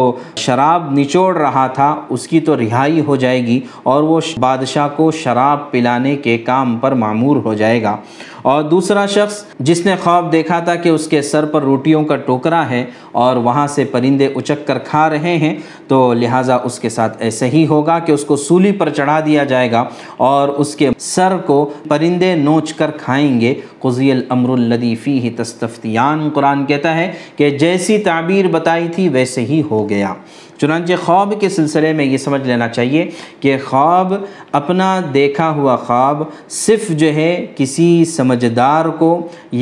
شراب نچوڑ رہا تھا اس کی تو رہائی ہو جائے گی اور وہ بادشاہ کو شراب پلانے کے کام پر معمور ہو جائے گا اور دوسرا شخص جس نے خواب دیکھا تھا کہ اس کے سر پر روٹیوں کا ٹوکرا ہے اور وہاں سے پرندے اچک کر کھا رہے ہیں تو لہٰذا اس کے ساتھ ایسے ہی ہوگا کہ اس کو سولی پر چڑھا دیا جائے گا اور اس کے سر کو پرندے نوچ کر کھائیں گے قضی الامر لدیفی ہی تستفتیان قرآن کہتا ہے کہ جیسی تعبیر تعبیر بتائی تھی ویسے ہی ہو گیا چنانچہ خواب کے سلسلے میں یہ سمجھ لینا چاہیے کہ خواب اپنا دیکھا ہوا خواب صرف جو ہے کسی سمجھدار کو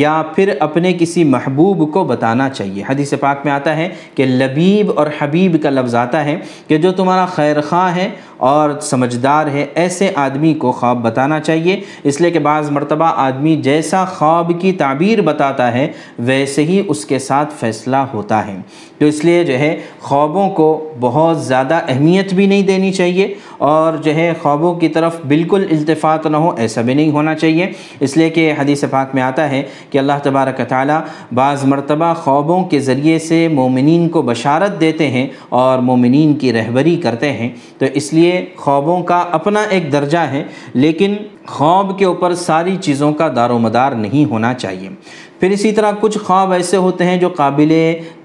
یا پھر اپنے کسی محبوب کو بتانا چاہیے حدیث پاک میں آتا ہے کہ لبیب اور حبیب کا لفظ آتا ہے کہ جو تمہارا خیر خواہ ہے اور سمجھدار ہے ایسے آدمی کو خواب بتانا چاہیے اس لیے کہ بعض مرتبہ آدمی جیسا خواب کی تعبیر بتاتا ہے ویسے ہی اس کے ساتھ فیصلہ ہوتا ہے تو اس لیے جو ہے خوابوں کو بہت زیادہ اہمیت بھی نہیں دینی چاہیے اور جو ہے خوابوں کی طرف بالکل التفات نہ ہو ایسا بھی نہیں ہونا چاہیے اس لیے کہ حدیث پاک میں آتا ہے کہ اللہ تبارک تعالیٰ بعض مرتبہ خوابوں کے ذریعے سے مومنین کو بشارت دیتے ہیں اور مومنین کی رہبری کرتے ہیں تو اس لیے خوابوں کا اپنا ایک درجہ ہے لیکن خواب کے اوپر ساری چیزوں کا دار و مدار نہیں ہونا چاہیے پھر اسی طرح کچھ خواب ایسے ہوتے ہیں جو قابل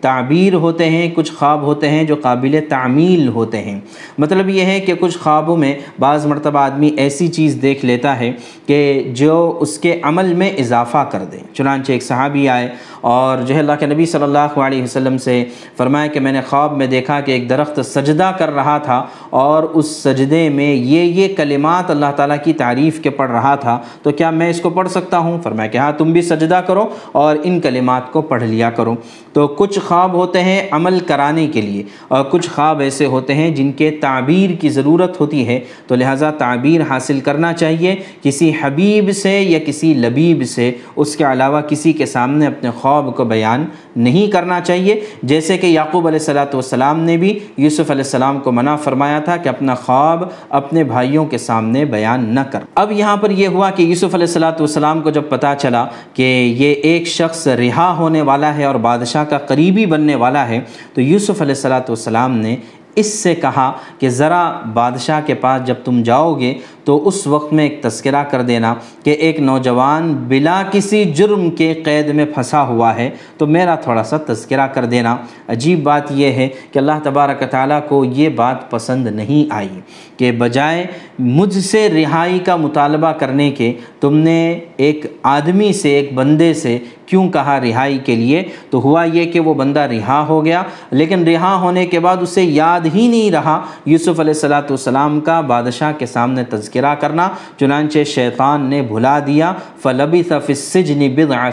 تعبیر ہوتے ہیں کچھ خواب ہوتے ہیں جو قابل تعمیل ہوتے ہیں مطلب یہ ہے کہ کچھ خوابوں میں بعض مرتبہ آدمی ایسی چیز دیکھ لیتا ہے کہ جو اس کے عمل میں اضافہ کر دے چنانچہ ایک صحابی آئے اور جو ہے اللہ کے نبی صلی اللہ علیہ وسلم سے فرمایا کہ میں نے خواب میں دیکھا کہ ایک درخت سجدہ کر رہا تھا اور اس سجدے میں یہ یہ کلمات اللہ تعالیٰ کی تعریف کے پڑھ رہا تھا تو کیا میں اس کو پڑھ سکتا ہوں فرمایا کہ ہاں تم بھی سجدہ کرو اور ان کلمات کو پڑھ لیا کرو تو کچھ خواب ہوتے ہیں عمل کرانے کے لیے اور کچھ خواب ایسے ہوتے ہیں جن کے تعبیر کی ضرورت ہوتی ہے تو لہٰذا تعبیر حاصل کرنا چاہیے کسی حبیب سے یا کسی لبیب سے اس کے علاوہ کسی کے سامنے اپنے خواب کو بیان نہیں کرنا چاہیے جیسے کہ یعقوب علیہ صلاۃ والسلام نے بھی یوسف علیہ السلام کو منع فرمایا تھا کہ اپنا خواب اپنے بھائیوں کے سامنے بیان نہ کر اب یہاں پر یہ ہوا کہ یوسف علیہ السلات والسلام کو جب پتہ چلا کہ یہ ایک شخص رہا ہونے والا ہے اور بادشاہ بادشاہ کا قریبی بننے والا ہے تو یوسف علیہ السلام والسلام نے اس سے کہا کہ ذرا بادشاہ کے پاس جب تم جاؤ گے تو اس وقت میں ایک تذکرہ کر دینا کہ ایک نوجوان بلا کسی جرم کے قید میں پھنسا ہوا ہے تو میرا تھوڑا سا تذکرہ کر دینا عجیب بات یہ ہے کہ اللہ تبارک تعالیٰ کو یہ بات پسند نہیں آئی کہ بجائے مجھ سے رہائی کا مطالبہ کرنے کے تم نے ایک آدمی سے ایک بندے سے کیوں کہا رہائی کے لیے تو ہوا یہ کہ وہ بندہ رہا ہو گیا لیکن رہا ہونے کے بعد اسے یاد ہی نہیں رہا یوسف علیہ السلام کا بادشاہ کے سامنے تذکرہ تذکرہ کرنا چنانچہ شیطان نے بھلا دیا فلبی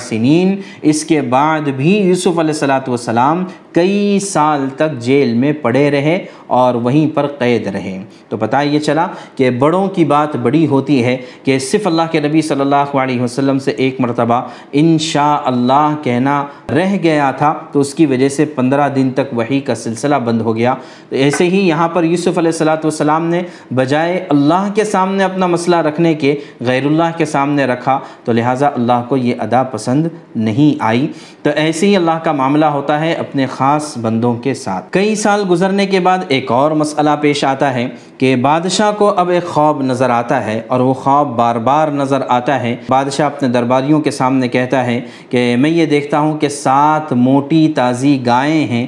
سِنِينَ اس کے بعد بھی یوسف علیہ السلام کئی سال تک جیل میں پڑے رہے اور وہیں پر قید رہیں تو پتا یہ چلا کہ بڑوں کی بات بڑی ہوتی ہے کہ صرف اللہ کے نبی صلی اللہ علیہ وسلم سے ایک مرتبہ انشاء اللہ کہنا رہ گیا تھا تو اس کی وجہ سے پندرہ دن تک وہی کا سلسلہ بند ہو گیا ایسے ہی یہاں پر یوسف علیہ السلام والسلام نے بجائے اللہ کے سامنے اپنا مسئلہ رکھنے کے غیر اللہ کے سامنے رکھا تو لہٰذا اللہ کو یہ ادا پسند نہیں آئی تو ایسے ہی اللہ کا معاملہ ہوتا ہے اپنے خاص بندوں کے ساتھ کئی سال گزرنے کے بعد ایک اور مسئلہ پیش آتا ہے کہ بادشاہ کو اب ایک خواب نظر آتا ہے اور وہ خواب بار بار نظر آتا ہے بادشاہ اپنے درباریوں کے سامنے کہتا ہے کہ میں یہ دیکھتا ہوں کہ سات موٹی تازی گائیں ہیں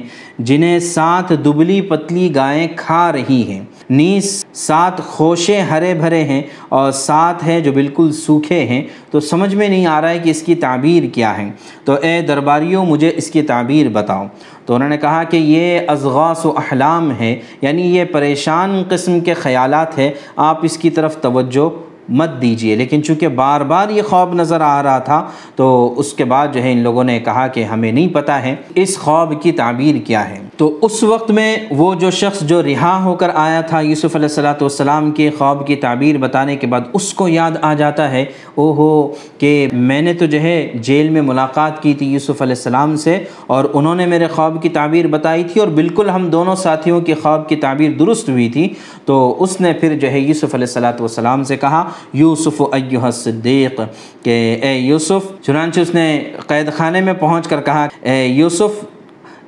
جنہیں سات دبلی پتلی گائیں کھا رہی ہیں نیز سات خوشے ہرے بھرے ہیں اور سات ہیں جو بالکل سوکھے ہیں تو سمجھ میں نہیں آ رہا ہے کہ اس کی تعبیر کیا ہے تو اے درباریوں مجھے اس کی تعبیر بتاؤ تو انہوں نے کہا کہ یہ ازغاس و احلام ہے یعنی یہ پریشان قسم کے خیالات ہے آپ اس کی طرف توجہ مت دیجیے لیکن چونکہ بار بار یہ خواب نظر آ رہا تھا تو اس کے بعد جو ہے ان لوگوں نے کہا کہ ہمیں نہیں پتہ ہے اس خواب کی تعبیر کیا ہے تو اس وقت میں وہ جو شخص جو رہا ہو کر آیا تھا یوسف علیہ السلاۃ والسلام کے خواب کی تعبیر بتانے کے بعد اس کو یاد آ جاتا ہے او ہو کہ میں نے تو جو ہے جیل میں ملاقات کی تھی یوسف علیہ السلام سے اور انہوں نے میرے خواب کی تعبیر بتائی تھی اور بالکل ہم دونوں ساتھیوں کے خواب کی تعبیر درست ہوئی تھی تو اس نے پھر جو ہے یوسف علیہ السلاۃ والسلام سے کہا یوسف ایوہ صدیق کہ اے یوسف چنانچہ اس نے قید خانے میں پہنچ کر کہا اے یوسف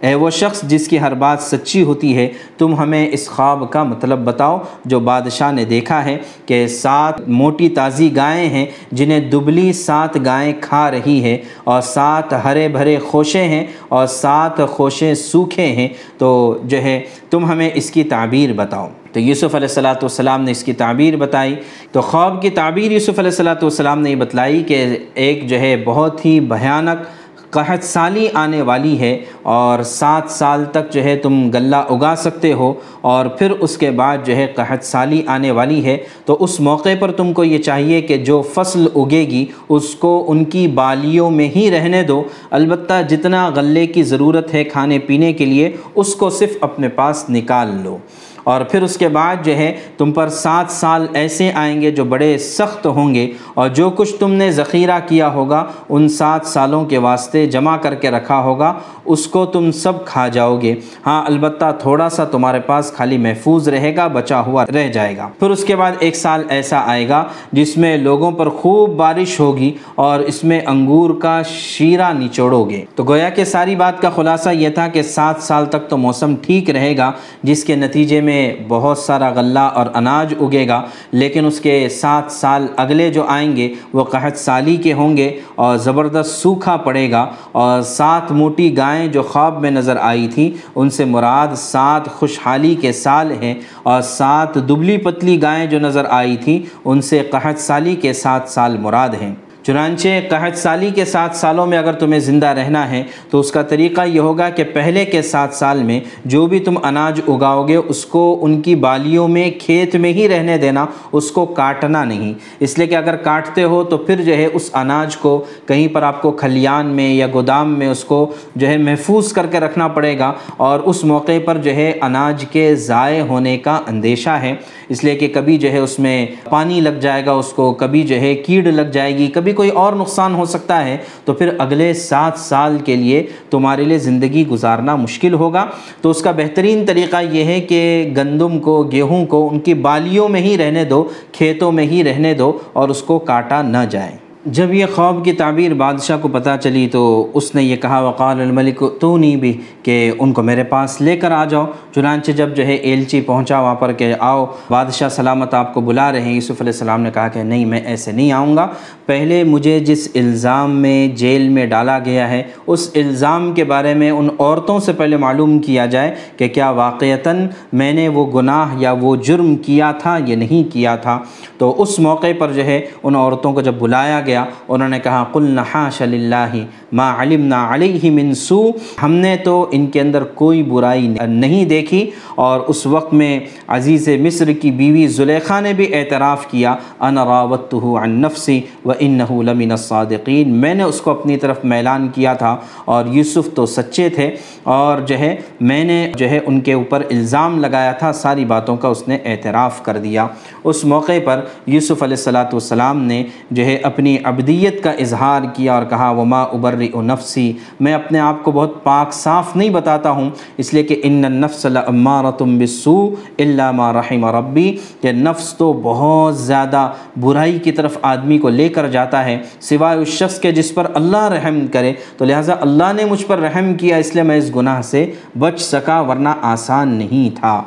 اے وہ شخص جس کی ہر بات سچی ہوتی ہے تم ہمیں اس خواب کا مطلب بتاؤ جو بادشاہ نے دیکھا ہے کہ سات موٹی تازی گائیں ہیں جنہیں دبلی سات گائیں کھا رہی ہے اور سات ہرے بھرے خوشیں ہیں اور سات خوشیں سوکھے ہیں تو جو ہے تم ہمیں اس کی تعبیر بتاؤ تو یوسف علیہ صلاۃ والسلام نے اس کی تعبیر بتائی تو خواب کی تعبیر یوسف علیہ صلاۃ والسلام نے یہ بتلائی کہ ایک جو ہے بہت ہی بھیانک قحط سالی آنے والی ہے اور سات سال تک جو ہے تم غلہ اگا سکتے ہو اور پھر اس کے بعد جو ہے قحط سالی آنے والی ہے تو اس موقع پر تم کو یہ چاہیے کہ جو فصل اگے گی اس کو ان کی بالیوں میں ہی رہنے دو البتہ جتنا غلے کی ضرورت ہے کھانے پینے کے لیے اس کو صرف اپنے پاس نکال لو اور پھر اس کے بعد جو ہے تم پر سات سال ایسے آئیں گے جو بڑے سخت ہوں گے اور جو کچھ تم نے ذخیرہ کیا ہوگا ان سات سالوں کے واسطے جمع کر کے رکھا ہوگا اس کو تم سب کھا جاؤ گے ہاں البتہ تھوڑا سا تمہارے پاس خالی محفوظ رہے گا بچا ہوا رہ جائے گا پھر اس کے بعد ایک سال ایسا آئے گا جس میں لوگوں پر خوب بارش ہوگی اور اس میں انگور کا شیرہ نچوڑو گے تو گویا کہ ساری بات کا خلاصہ یہ تھا کہ سات سال تک تو موسم ٹھیک رہے گا جس کے نتیجے میں میں بہت سارا غلہ اور اناج اگے گا لیکن اس کے سات سال اگلے جو آئیں گے وہ قحط سالی کے ہوں گے اور زبردست سوکھا پڑے گا اور سات موٹی گائیں جو خواب میں نظر آئی تھیں ان سے مراد سات خوشحالی کے سال ہیں اور سات دبلی پتلی گائیں جو نظر آئی تھیں ان سے قحط سالی کے سات سال مراد ہیں چنانچہ قحط سالی کے سات سالوں میں اگر تمہیں زندہ رہنا ہے تو اس کا طریقہ یہ ہوگا کہ پہلے کے سات سال میں جو بھی تم اناج اگاؤ گے اس کو ان کی بالیوں میں کھیت میں ہی رہنے دینا اس کو کاٹنا نہیں اس لیے کہ اگر کاٹتے ہو تو پھر جو ہے اس اناج کو کہیں پر آپ کو کھلیان میں یا گودام میں اس کو جو ہے محفوظ کر کے رکھنا پڑے گا اور اس موقع پر جو ہے اناج کے ضائع ہونے کا اندیشہ ہے اس لیے کہ کبھی جو ہے اس میں پانی لگ جائے گا اس کو کبھی جو ہے کیڑ لگ جائے گی کبھی بھی کوئی اور نقصان ہو سکتا ہے تو پھر اگلے سات سال کے لیے تمہارے لیے زندگی گزارنا مشکل ہوگا تو اس کا بہترین طریقہ یہ ہے کہ گندم کو گیہوں کو ان کی بالیوں میں ہی رہنے دو کھیتوں میں ہی رہنے دو اور اس کو کاٹا نہ جائے جب یہ خواب کی تعبیر بادشاہ کو پتہ چلی تو اس نے یہ کہا وقال الملک تو نہیں بھی کہ ان کو میرے پاس لے کر آ جاؤ چنانچہ جب جو ہے ایلچی پہنچا وہاں پر کہ آؤ بادشاہ سلامت آپ کو بلا رہے ہیں یوسف علیہ السلام نے کہا کہ نہیں میں ایسے نہیں آؤں گا پہلے مجھے جس الزام میں جیل میں ڈالا گیا ہے اس الزام کے بارے میں ان عورتوں سے پہلے معلوم کیا جائے کہ کیا واقعتاً میں نے وہ گناہ یا وہ جرم کیا تھا یا نہیں کیا تھا تو اس موقع پر جو ہے ان عورتوں کو جب بلایا گیا انہوں نے کہا کلنحا شلی اللّہ ما علم نا علی ہی ہم نے تو ان کے اندر کوئی برائی نہیں دیکھی اور اس وقت میں عزیز مصر کی بیوی زلیخا نے بھی اعتراف کیا ان راوت ہو نفسی و لَمِنَ الصَّادِقِينَ میں نے اس کو اپنی طرف میلان کیا تھا اور یوسف تو سچے تھے اور جو ہے میں نے جو ہے ان کے اوپر الزام لگایا تھا ساری باتوں کا اس نے اعتراف کر دیا اس موقع پر یوسف علیہ السلاۃ والسلام نے جو ہے اپنی ابدیت کا اظہار کیا اور کہا وما ماں ابر و نفسی میں اپنے آپ کو بہت پاک صاف نہیں بتاتا ہوں اس لیے کہ اِنفصل ماں رتمبسو ما رحم ربی یہ نفس تو بہت زیادہ برائی کی طرف آدمی کو لے کر کر جاتا ہے سوائے اس شخص کے جس پر اللہ رحم کرے تو لہٰذا اللہ نے مجھ پر رحم کیا اس لیے میں اس گناہ سے بچ سکا ورنہ آسان نہیں تھا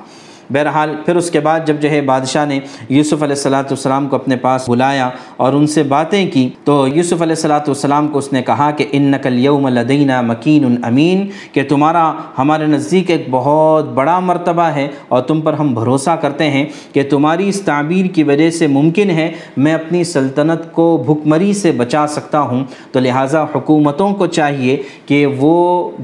بہرحال پھر اس کے بعد جب جو ہے بادشاہ نے یوسف علیہ السلاۃ السلام کو اپنے پاس بلایا اور ان سے باتیں کی تو یوسف علیہ السلاۃ السلام کو اس نے کہا کہ ان نقل یوم لدینہ مکین امین کہ تمہارا ہمارے نزدیک ایک بہت بڑا مرتبہ ہے اور تم پر ہم بھروسہ کرتے ہیں کہ تمہاری اس تعبیر کی وجہ سے ممکن ہے میں اپنی سلطنت کو بھکمری سے بچا سکتا ہوں تو لہٰذا حکومتوں کو چاہیے کہ وہ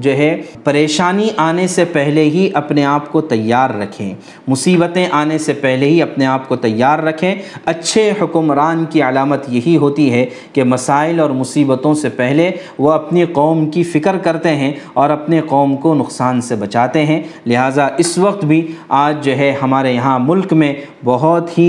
جو ہے پریشانی آنے سے پہلے ہی اپنے آپ کو تیار رکھیں مصیبتیں آنے سے پہلے ہی اپنے آپ کو تیار رکھیں اچھے حکمران کی علامت یہی ہوتی ہے کہ مسائل اور مصیبتوں سے پہلے وہ اپنی قوم کی فکر کرتے ہیں اور اپنے قوم کو نقصان سے بچاتے ہیں لہٰذا اس وقت بھی آج جو ہے ہمارے یہاں ملک میں بہت ہی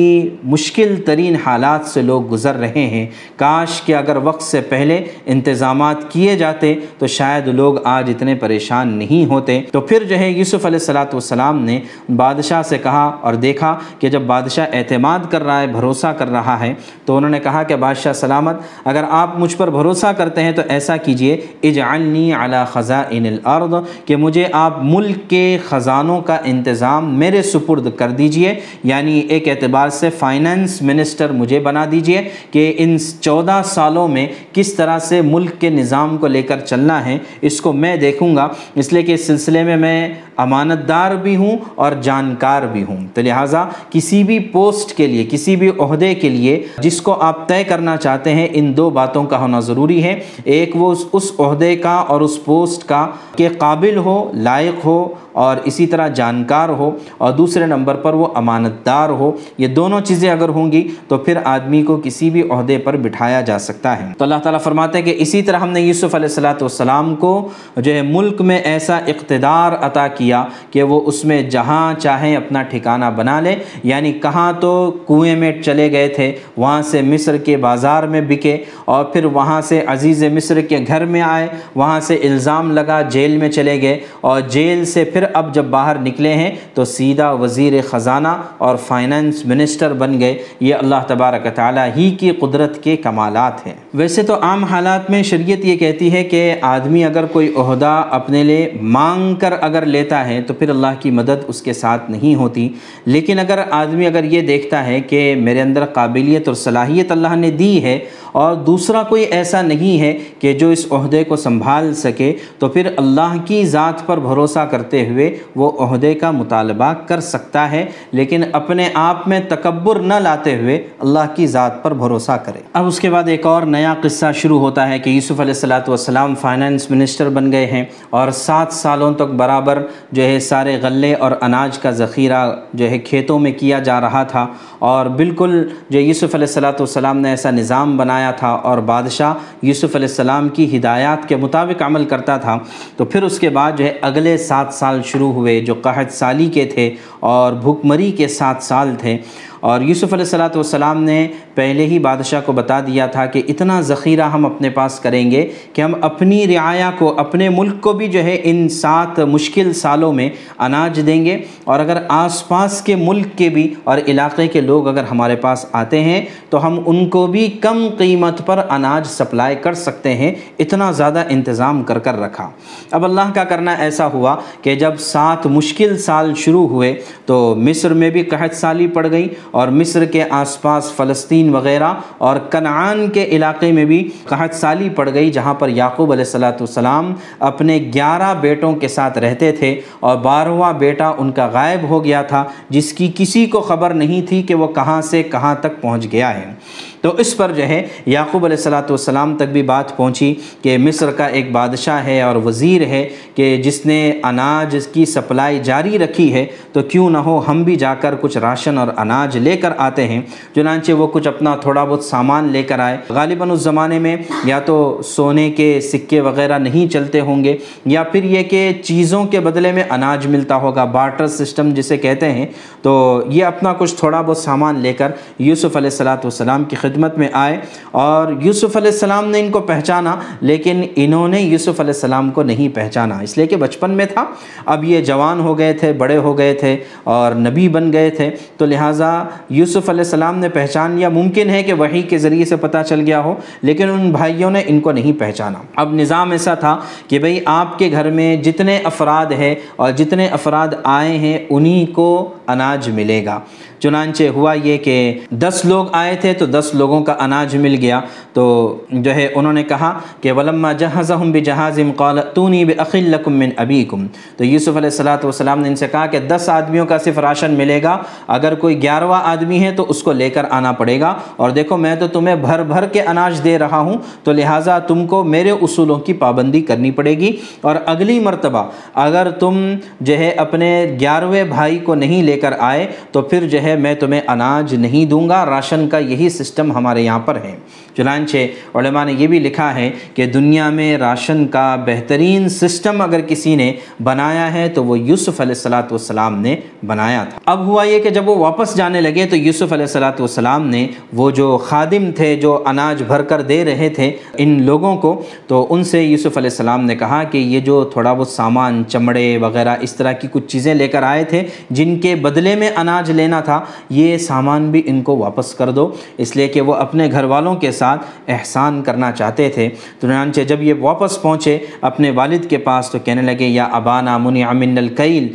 مشکل ترین حالات سے لوگ گزر رہے ہیں کاش کہ اگر وقت سے پہلے انتظامات کیے جاتے تو شاید لوگ آج اتنے پریشان نہیں ہوتے تو پھر جو ہے یوسف علیہ السلام والسلام نے بادشاہ بادشاہ سے کہا اور دیکھا کہ جب بادشاہ اعتماد کر رہا ہے بھروسہ کر رہا ہے تو انہوں نے کہا کہ بادشاہ سلامت اگر آپ مجھ پر بھروسہ کرتے ہیں تو ایسا کیجئے اجعلنی علی خزائن الارض کہ مجھے آپ ملک کے خزانوں کا انتظام میرے سپرد کر دیجئے یعنی ایک اعتبار سے فائننس منسٹر مجھے بنا دیجئے کہ ان چودہ سالوں میں کس طرح سے ملک کے نظام کو لے کر چلنا ہے اس کو میں دیکھوں گا اس لیے کہ اس سلسلے میں میں امانت دار بھی ہوں اور جان کار بھی ہوں تو لہٰذا کسی بھی پوسٹ کے لیے کسی بھی عہدے کے لیے جس کو آپ طے کرنا چاہتے ہیں ان دو باتوں کا ہونا ضروری ہے ایک وہ اس عہدے کا اور اس پوسٹ کا کہ قابل ہو لائق ہو اور اسی طرح جانکار ہو اور دوسرے نمبر پر وہ امانت دار ہو یہ دونوں چیزیں اگر ہوں گی تو پھر آدمی کو کسی بھی عہدے پر بٹھایا جا سکتا ہے تو اللہ تعالیٰ فرماتے ہیں کہ اسی طرح ہم نے یوسف علیہ السلاۃ والسلام کو جو ہے ملک میں ایسا اقتدار عطا کیا کہ وہ اس میں جہاں چاہیں جائیں اپنا ٹھکانہ بنا لیں یعنی کہاں تو کنویں میں چلے گئے تھے وہاں سے مصر کے بازار میں بکے اور پھر وہاں سے عزیز مصر کے گھر میں آئے وہاں سے الزام لگا جیل میں چلے گئے اور جیل سے پھر اب جب باہر نکلے ہیں تو سیدھا وزیر خزانہ اور فائننس منسٹر بن گئے یہ اللہ تبارک تعالیٰ ہی کی قدرت کے کمالات ہیں ویسے تو عام حالات میں شریعت یہ کہتی ہے کہ آدمی اگر کوئی عہدہ اپنے لیے مانگ کر اگر لیتا ہے تو پھر اللہ کی مدد اس کے ساتھ نہیں نہیں ہوتی لیکن اگر آدمی اگر یہ دیکھتا ہے کہ میرے اندر قابلیت اور صلاحیت اللہ نے دی ہے اور دوسرا کوئی ایسا نہیں ہے کہ جو اس عہدے کو سنبھال سکے تو پھر اللہ کی ذات پر بھروسہ کرتے ہوئے وہ عہدے کا مطالبہ کر سکتا ہے لیکن اپنے آپ میں تکبر نہ لاتے ہوئے اللہ کی ذات پر بھروسہ کرے اب اس کے بعد ایک اور نیا قصہ شروع ہوتا ہے کہ یوسف علیہ السلاۃ والسلام فائنانس منسٹر بن گئے ہیں اور سات سالوں تک برابر جو ہے سارے غلے اور اناج کا ذخیرہ ذخیرہ جو ہے کھیتوں میں کیا جا رہا تھا اور بالکل جو یوسف علیہ السلام والسلام نے ایسا نظام بنایا تھا اور بادشاہ یوسف علیہ السلام کی ہدایات کے مطابق عمل کرتا تھا تو پھر اس کے بعد جو ہے اگلے سات سال شروع ہوئے جو قحط سالی کے تھے اور بھوک مری کے سات سال تھے اور یوسف علیہ السلام والسلام نے پہلے ہی بادشاہ کو بتا دیا تھا کہ اتنا ذخیرہ ہم اپنے پاس کریں گے کہ ہم اپنی رعایا کو اپنے ملک کو بھی جو ہے ان سات مشکل سالوں میں اناج دیں گے اور اگر آس پاس کے ملک کے بھی اور علاقے کے لوگ اگر ہمارے پاس آتے ہیں تو ہم ان کو بھی کم قیمت پر اناج سپلائی کر سکتے ہیں اتنا زیادہ انتظام کر کر رکھا اب اللہ کا کرنا ایسا ہوا کہ جب سات مشکل سال شروع ہوئے تو مصر میں بھی قحط سالی پڑ گئی اور مصر کے آس پاس فلسطین وغیرہ اور کنعان کے علاقے میں بھی سالی پڑ گئی جہاں پر یعقوب علیہ السلاۃ والسلام اپنے گیارہ بیٹوں کے ساتھ رہتے تھے اور بارہواں بیٹا ان کا غائب ہو گیا تھا جس کی کسی کو خبر نہیں تھی کہ وہ کہاں سے کہاں تک پہنچ گیا ہے تو اس پر جو ہے یعقوب علیہ السلاۃ والسلام تک بھی بات پہنچی کہ مصر کا ایک بادشاہ ہے اور وزیر ہے کہ جس نے اناج کی سپلائی جاری رکھی ہے تو کیوں نہ ہو ہم بھی جا کر کچھ راشن اور اناج لے کر آتے ہیں چنانچہ وہ کچھ اپنا تھوڑا بہت سامان لے کر آئے غالباً اس زمانے میں یا تو سونے کے سکے وغیرہ نہیں چلتے ہوں گے یا پھر یہ کہ چیزوں کے بدلے میں اناج ملتا ہوگا بارٹر سسٹم جسے کہتے ہیں تو یہ اپنا کچھ تھوڑا بہت سامان لے کر یوسف علیہ صلاۃ والسلام کی خدمت خدمت میں آئے اور یوسف علیہ السلام نے ان کو پہچانا لیکن انہوں نے یوسف علیہ السلام کو نہیں پہچانا اس لیے کہ بچپن میں تھا اب یہ جوان ہو گئے تھے بڑے ہو گئے تھے اور نبی بن گئے تھے تو لہٰذا یوسف علیہ السلام نے پہچان لیا ممکن ہے کہ وہی کے ذریعے سے پتہ چل گیا ہو لیکن ان بھائیوں نے ان کو نہیں پہچانا اب نظام ایسا تھا کہ بھئی آپ کے گھر میں جتنے افراد ہیں اور جتنے افراد آئے ہیں انہی کو اناج ملے گا چنانچہ ہوا یہ کہ دس لوگ آئے تھے تو دس لوگوں کا اناج مل گیا تو جو ہے انہوں نے کہا کہ ولما جہاز تو یوسف علیہ صلاحت والسلام نے ان سے کہا کہ دس آدمیوں کا صرف راشن ملے گا اگر کوئی گیارہواں آدمی ہے تو اس کو لے کر آنا پڑے گا اور دیکھو میں تو تمہیں بھر بھر کے اناج دے رہا ہوں تو لہٰذا تم کو میرے اصولوں کی پابندی کرنی پڑے گی اور اگلی مرتبہ اگر تم جو ہے اپنے گیارہویں بھائی کو نہیں لے کر آئے تو پھر جو ہے میں دوں گا راشن کا یہی سسٹم ہمارے یہاں پر ہے چنانچہ علماء نے یہ بھی لکھا ہے کہ دنیا میں راشن کا بہترین سسٹم اگر کسی نے بنایا ہے تو وہ یوسف علیہ السلاۃ والسلام نے بنایا تھا اب ہوا یہ کہ جب وہ واپس جانے لگے تو یوسف علیہ السلاۃ والسلام نے وہ جو خادم تھے جو اناج بھر کر دے رہے تھے ان لوگوں کو تو ان سے یوسف علیہ السلام نے کہا کہ یہ جو تھوڑا بہت سامان چمڑے وغیرہ اس طرح کی کچھ چیزیں لے کر آئے تھے جن کے بدلے میں اناج لینا تھا یہ سامان بھی ان کو واپس کر دو اس لیے کہ وہ اپنے گھر والوں کے ساتھ احسان کرنا چاہتے تھے تو جب یہ واپس پہنچے اپنے والد کے پاس تو کہنے لگے یا ابانا منع من القیل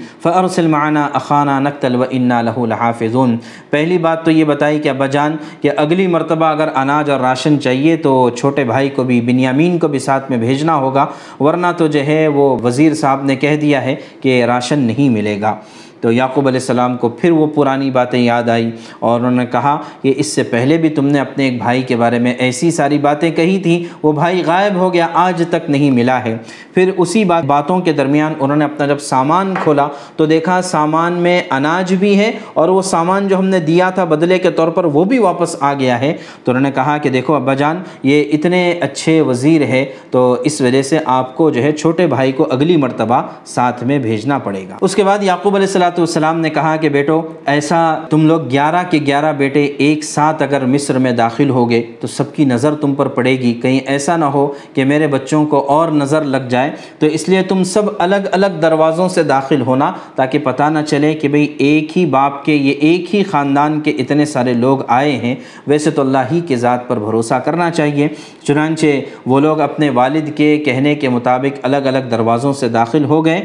معنا اخانا اخانہ و انا لہو لحافظون پہلی بات تو یہ بتائی کہ ابا جان کہ اگلی مرتبہ اگر اناج اور راشن چاہیے تو چھوٹے بھائی کو بھی بنیامین کو بھی ساتھ میں بھیجنا ہوگا ورنہ تو جو ہے وہ وزیر صاحب نے کہہ دیا ہے کہ راشن نہیں ملے گا تو یعقوب علیہ السلام کو پھر وہ پرانی باتیں یاد آئیں اور انہوں نے کہا کہ اس سے پہلے بھی تم نے اپنے ایک بھائی کے بارے میں ایسی ساری باتیں کہی تھیں وہ بھائی غائب ہو گیا آج تک نہیں ملا ہے پھر اسی باتوں کے درمیان انہوں نے اپنا جب سامان کھولا تو دیکھا سامان میں اناج بھی ہے اور وہ سامان جو ہم نے دیا تھا بدلے کے طور پر وہ بھی واپس آ گیا ہے تو انہوں نے کہا کہ دیکھو ابا جان یہ اتنے اچھے وزیر ہے تو اس وجہ سے آپ کو جو ہے چھوٹے بھائی کو اگلی مرتبہ ساتھ میں بھیجنا پڑے گا اس کے بعد یعقوب علیہ السلام والسلام نے کہا کہ بیٹو ایسا تم لوگ گیارہ کے گیارہ بیٹے ایک ساتھ اگر مصر میں داخل ہوگے تو سب کی نظر تم پر پڑے گی کہیں ایسا نہ ہو کہ میرے بچوں کو اور نظر لگ جائے تو اس لیے تم سب الگ الگ دروازوں سے داخل ہونا تاکہ پتہ نہ چلے کہ بھئی ایک ہی باپ کے یہ ایک ہی خاندان کے اتنے سارے لوگ آئے ہیں ویسے تو اللہ ہی کے ذات پر بھروسہ کرنا چاہیے چنانچہ وہ لوگ اپنے والد کے کہنے کے مطابق الگ الگ دروازوں سے داخل ہو گئے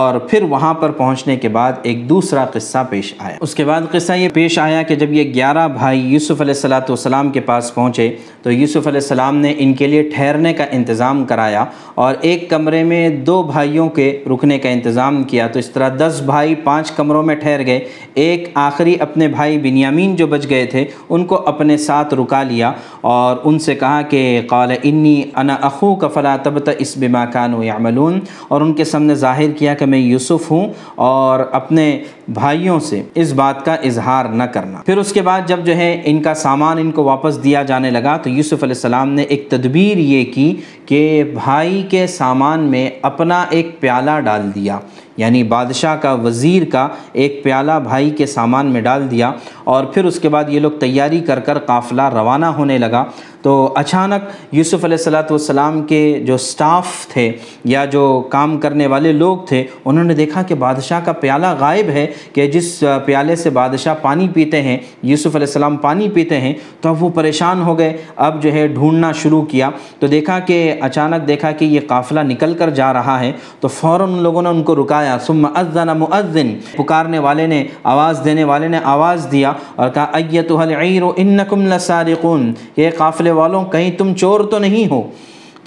اور پھر وہاں پر پہنچنے کے بعد ایک دوسرا قصہ پیش آیا اس کے بعد قصہ یہ پیش آیا کہ جب یہ گیارہ بھائی یوسف علیہ السلام کے پاس پہنچے تو یوسف علیہ السلام نے ان کے لیے ٹھہرنے کا انتظام کرایا اور ایک کمرے میں دو بھائیوں کے رکنے کا انتظام کیا تو اس طرح دس بھائی پانچ کمروں میں ٹھہر گئے ایک آخری اپنے بھائی بنیامین جو بچ گئے تھے ان کو اپنے ساتھ رکا لیا اور ان سے کہا کہ قال انا اخوق فلاب اس بما کانو یعملون اور ان کے سامنے ظاہر کیا کہ میں یوسف ہوں اور اپنے اپنے بھائیوں سے اس بات کا اظہار نہ کرنا پھر اس کے بعد جب جو ہے ان کا سامان ان کو واپس دیا جانے لگا تو یوسف علیہ السلام نے ایک تدبیر یہ کی کہ بھائی کے سامان میں اپنا ایک پیالہ ڈال دیا یعنی بادشاہ کا وزیر کا ایک پیالہ بھائی کے سامان میں ڈال دیا اور پھر اس کے بعد یہ لوگ تیاری کر کر قافلہ روانہ ہونے لگا تو اچانک یوسف علیہ السلاۃ والسلام کے جو سٹاف تھے یا جو کام کرنے والے لوگ تھے انہوں نے دیکھا کہ بادشاہ کا پیالہ غائب ہے کہ جس پیالے سے بادشاہ پانی پیتے ہیں یوسف علیہ السلام پانی پیتے ہیں تو اب وہ پریشان ہو گئے اب جو ہے ڈھونڈنا شروع کیا تو دیکھا کہ اچانک دیکھا کہ یہ قافلہ نکل کر جا رہا ہے تو ان لوگوں نے ان کو رکایا سم اذن مؤذن پکارنے والے نے آواز دینے والے نے آواز دیا اور کہا ایتوہ العیر انکم لسارقون یہ قافل والوں کہیں تم چور تو نہیں ہو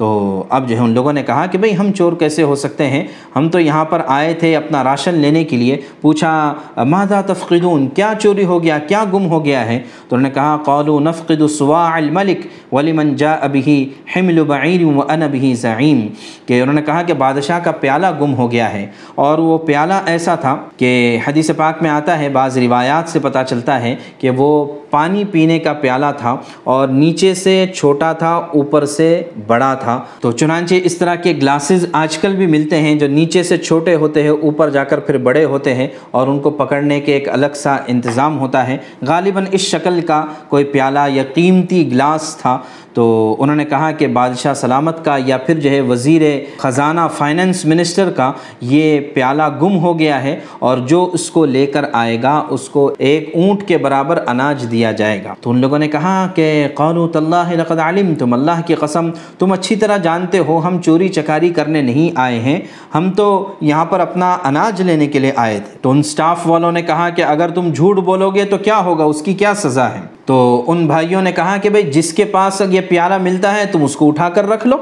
تو اب جو ہے ان لوگوں نے کہا کہ بھئی ہم چور کیسے ہو سکتے ہیں ہم تو یہاں پر آئے تھے اپنا راشن لینے کے لیے پوچھا مادہ تفقدون کیا چوری ہو گیا کیا گم ہو گیا ہے تو انہوں نے کہا قالو نفقد سواع الملک جاء به حمل بعیر وانا به زعیم کہ انہوں نے کہا کہ بادشاہ کا پیالہ گم ہو گیا ہے اور وہ پیالہ ایسا تھا کہ حدیث پاک میں آتا ہے بعض روایات سے پتہ چلتا ہے کہ وہ پانی پینے کا پیالہ تھا اور نیچے سے چھوٹا تھا اوپر سے بڑا تھا تو چنانچہ اس طرح کے گلاسز آج کل بھی ملتے ہیں جو نیچے سے چھوٹے ہوتے ہیں اوپر جا کر پھر بڑے ہوتے ہیں اور ان کو پکڑنے کے ایک الگ سا انتظام ہوتا ہے غالباً اس شکل کا کوئی پیالہ یا قیمتی گلاس تھا تو انہوں نے کہا کہ بادشاہ سلامت کا یا پھر جو ہے وزیر خزانہ فائننس منسٹر کا یہ پیالہ گم ہو گیا ہے اور جو اس کو لے کر آئے گا اس کو ایک اونٹ کے برابر اناج دیا جائے گا تو ان لوگوں نے کہا کہ قالو طلّہ لقد علم تم اللہ کی قسم تم اچھی طرح جانتے ہو ہم چوری چکاری کرنے نہیں آئے ہیں ہم تو یہاں پر اپنا اناج لینے کے لیے آئے تھے تو ان سٹاف والوں نے کہا کہ اگر تم جھوٹ بولو گے تو کیا ہوگا اس کی کیا سزا ہے تو ان بھائیوں نے کہا کہ جس کے پاس یہ پیالہ ملتا ہے تم اس کو اٹھا کر رکھ لو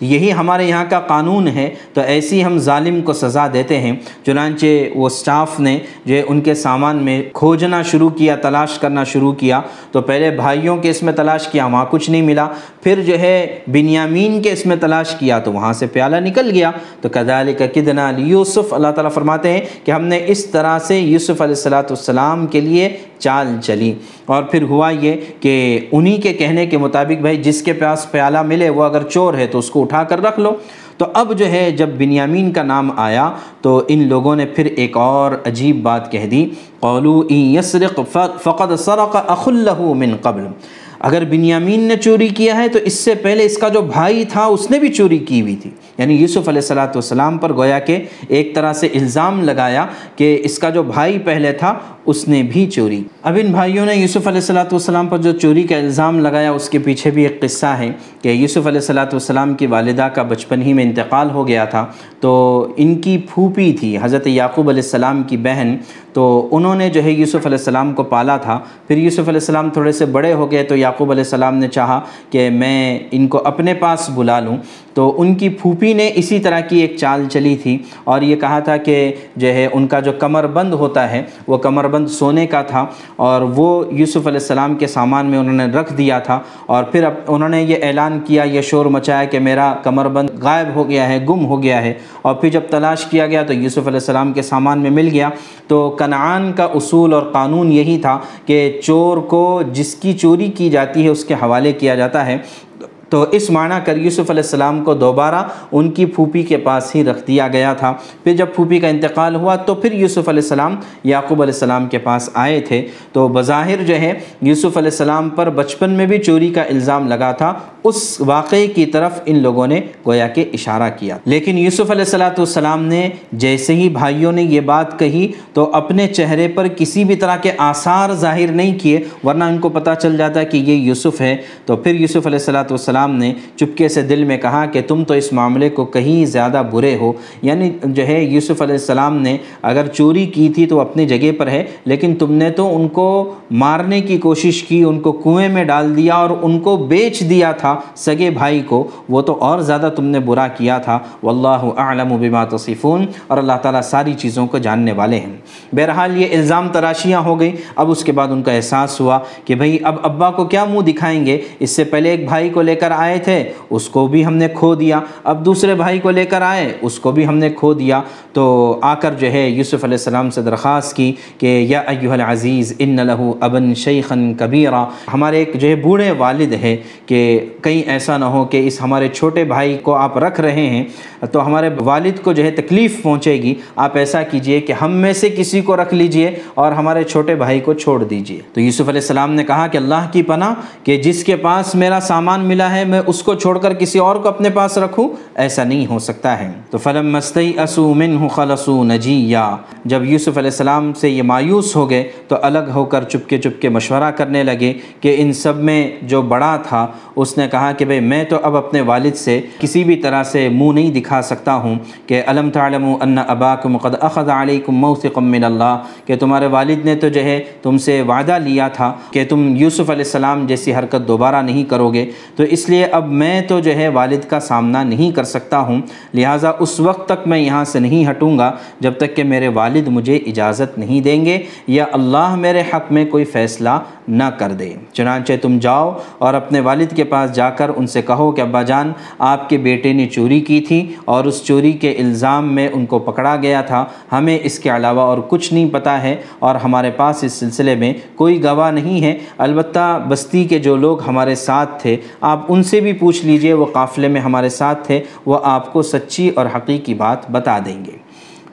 یہی ہمارے یہاں کا قانون ہے تو ایسی ہم ظالم کو سزا دیتے ہیں چنانچہ وہ سٹاف نے جو ان کے سامان میں کھوجنا شروع کیا تلاش کرنا شروع کیا تو پہلے بھائیوں کے اس میں تلاش کیا وہاں کچھ نہیں ملا پھر جو ہے بنیامین کے اس میں تلاش کیا تو وہاں سے پیالہ نکل گیا تو کدا علی کا یوسف اللہ تعالیٰ فرماتے ہیں کہ ہم نے اس طرح سے یوسف علیہ السلام کے لیے چال چلی اور پھر ہوا یہ کہ انہی کے کہنے کے مطابق بھائی جس کے پاس پیالہ ملے وہ اگر چور ہے تو اس کو اٹھا کر رکھ لو تو اب جو ہے جب بنیامین کا نام آیا تو ان لوگوں نے پھر ایک اور عجیب بات کہہ دی قولو ان یسرق فقد سرق اخ من قبل اگر بنیامین نے چوری کیا ہے تو اس سے پہلے اس کا جو بھائی تھا اس نے بھی چوری کی ہوئی تھی یعنی یوسف علیہ السلام والسلام پر گویا کہ ایک طرح سے الزام لگایا کہ اس کا جو بھائی پہلے تھا اس نے بھی چوری اب ان بھائیوں نے یوسف علیہ السلام والسلام پر جو چوری کا الزام لگایا اس کے پیچھے بھی ایک قصہ ہے کہ یوسف علیہ السلام والسلام کی والدہ کا بچپن ہی میں انتقال ہو گیا تھا تو ان کی پھوپی تھی حضرت یعقوب علیہ السلام کی بہن تو انہوں نے جو ہے یوسف علیہ السلام کو پالا تھا پھر یوسف علیہ السلام تھوڑے سے بڑے ہو گئے تو یعقوب علیہ السلام نے چاہا کہ میں ان کو اپنے پاس بلا لوں تو ان کی پھوپی پی نے اسی طرح کی ایک چال چلی تھی اور یہ کہا تھا کہ جو ہے ان کا جو کمر بند ہوتا ہے وہ کمر بند سونے کا تھا اور وہ یوسف علیہ السلام کے سامان میں انہوں نے رکھ دیا تھا اور پھر اب انہوں نے یہ اعلان کیا یہ شور مچایا کہ میرا کمر بند غائب ہو گیا ہے گم ہو گیا ہے اور پھر جب تلاش کیا گیا تو یوسف علیہ السلام کے سامان میں مل گیا تو کنعان کا اصول اور قانون یہی تھا کہ چور کو جس کی چوری کی جاتی ہے اس کے حوالے کیا جاتا ہے تو اس معنی کر یوسف علیہ السلام کو دوبارہ ان کی پھوپھی کے پاس ہی رکھ دیا گیا تھا پھر جب پھوپھی کا انتقال ہوا تو پھر یوسف علیہ السلام یعقوب علیہ السلام کے پاس آئے تھے تو بظاہر جو ہے یوسف علیہ السلام پر بچپن میں بھی چوری کا الزام لگا تھا اس واقعے کی طرف ان لوگوں نے گویا کہ اشارہ کیا لیکن یوسف علیہ السلام نے جیسے ہی بھائیوں نے یہ بات کہی تو اپنے چہرے پر کسی بھی طرح کے آثار ظاہر نہیں کیے ورنہ ان کو پتہ چل جاتا کہ یہ یوسف ہے تو پھر یوسف علیہ السلام السلام نے چپکے سے دل میں کہا کہ تم تو اس معاملے کو کہیں زیادہ برے ہو یعنی جو ہے یوسف علیہ السلام نے اگر چوری کی تھی تو اپنی جگہ پر ہے لیکن تم نے تو ان کو مارنے کی کوشش کی ان کو کنویں میں ڈال دیا اور ان کو بیچ دیا تھا سگے بھائی کو وہ تو اور زیادہ تم نے برا کیا تھا واللہ اعلم بما تصفون اور اللہ تعالیٰ ساری چیزوں کو جاننے والے ہیں بہرحال یہ الزام تراشیاں ہو گئیں اب اس کے بعد ان کا احساس ہوا کہ بھئی اب ابا کو کیا منہ دکھائیں گے اس سے پہلے ایک بھائی کو لے کر کر آئے تھے اس کو بھی ہم نے نے کھو کھو دیا دیا اب دوسرے بھائی کو کو لے کر کر آئے اس بھی ہم تو آ جو ہے یوسف علیہ السلام سے درخواست کی کہ یا ایوہ العزیز ان لہو ابن شیخن کبیرا ہمارے ایک جو ہے بوڑھے والد ہے کہ ایسا نہ ہو کہ اس ہمارے چھوٹے بھائی کو آپ رکھ رہے ہیں تو ہمارے والد کو جو ہے تکلیف پہنچے گی آپ ایسا کیجئے کہ ہم میں سے کسی کو رکھ لیجئے اور ہمارے چھوٹے بھائی کو چھوڑ دیجئے تو یوسف علیہ السلام نے کہا کہ اللہ کی پناہ کہ جس کے پاس میرا سامان ملا ہے ہے میں اس کو چھوڑ کر کسی اور کو اپنے پاس رکھوں ایسا نہیں ہو سکتا ہے تو فلم جب یوسف علیہ السلام سے یہ مایوس ہو گئے تو الگ ہو کر چپکے مشورہ کرنے لگے کہ ان سب میں جو بڑا تھا اس نے کہا کہ بھائی میں تو اب اپنے والد سے کسی بھی طرح سے منہ نہیں دکھا سکتا ہوں کہ علم تعلم ان ابا اللہ کہ تمہارے والد نے تو جو ہے تم سے وعدہ لیا تھا کہ تم یوسف علیہ السلام جیسی حرکت دوبارہ نہیں کرو گے تو اس اس لیے اب میں تو جو ہے والد کا سامنا نہیں کر سکتا ہوں لہٰذا اس وقت تک میں یہاں سے نہیں ہٹوں گا جب تک کہ میرے والد مجھے اجازت نہیں دیں گے یا اللہ میرے حق میں کوئی فیصلہ نہ کر دے چنانچہ تم جاؤ اور اپنے والد کے پاس جا کر ان سے کہو کہ ابا جان آپ کے بیٹے نے چوری کی تھی اور اس چوری کے الزام میں ان کو پکڑا گیا تھا ہمیں اس کے علاوہ اور کچھ نہیں پتہ ہے اور ہمارے پاس اس سلسلے میں کوئی گواہ نہیں ہے البتہ بستی کے جو لوگ ہمارے ساتھ تھے آپ ان ان سے بھی پوچھ لیجئے وہ قافلے میں ہمارے ساتھ تھے وہ آپ کو سچی اور حقیقی بات بتا دیں گے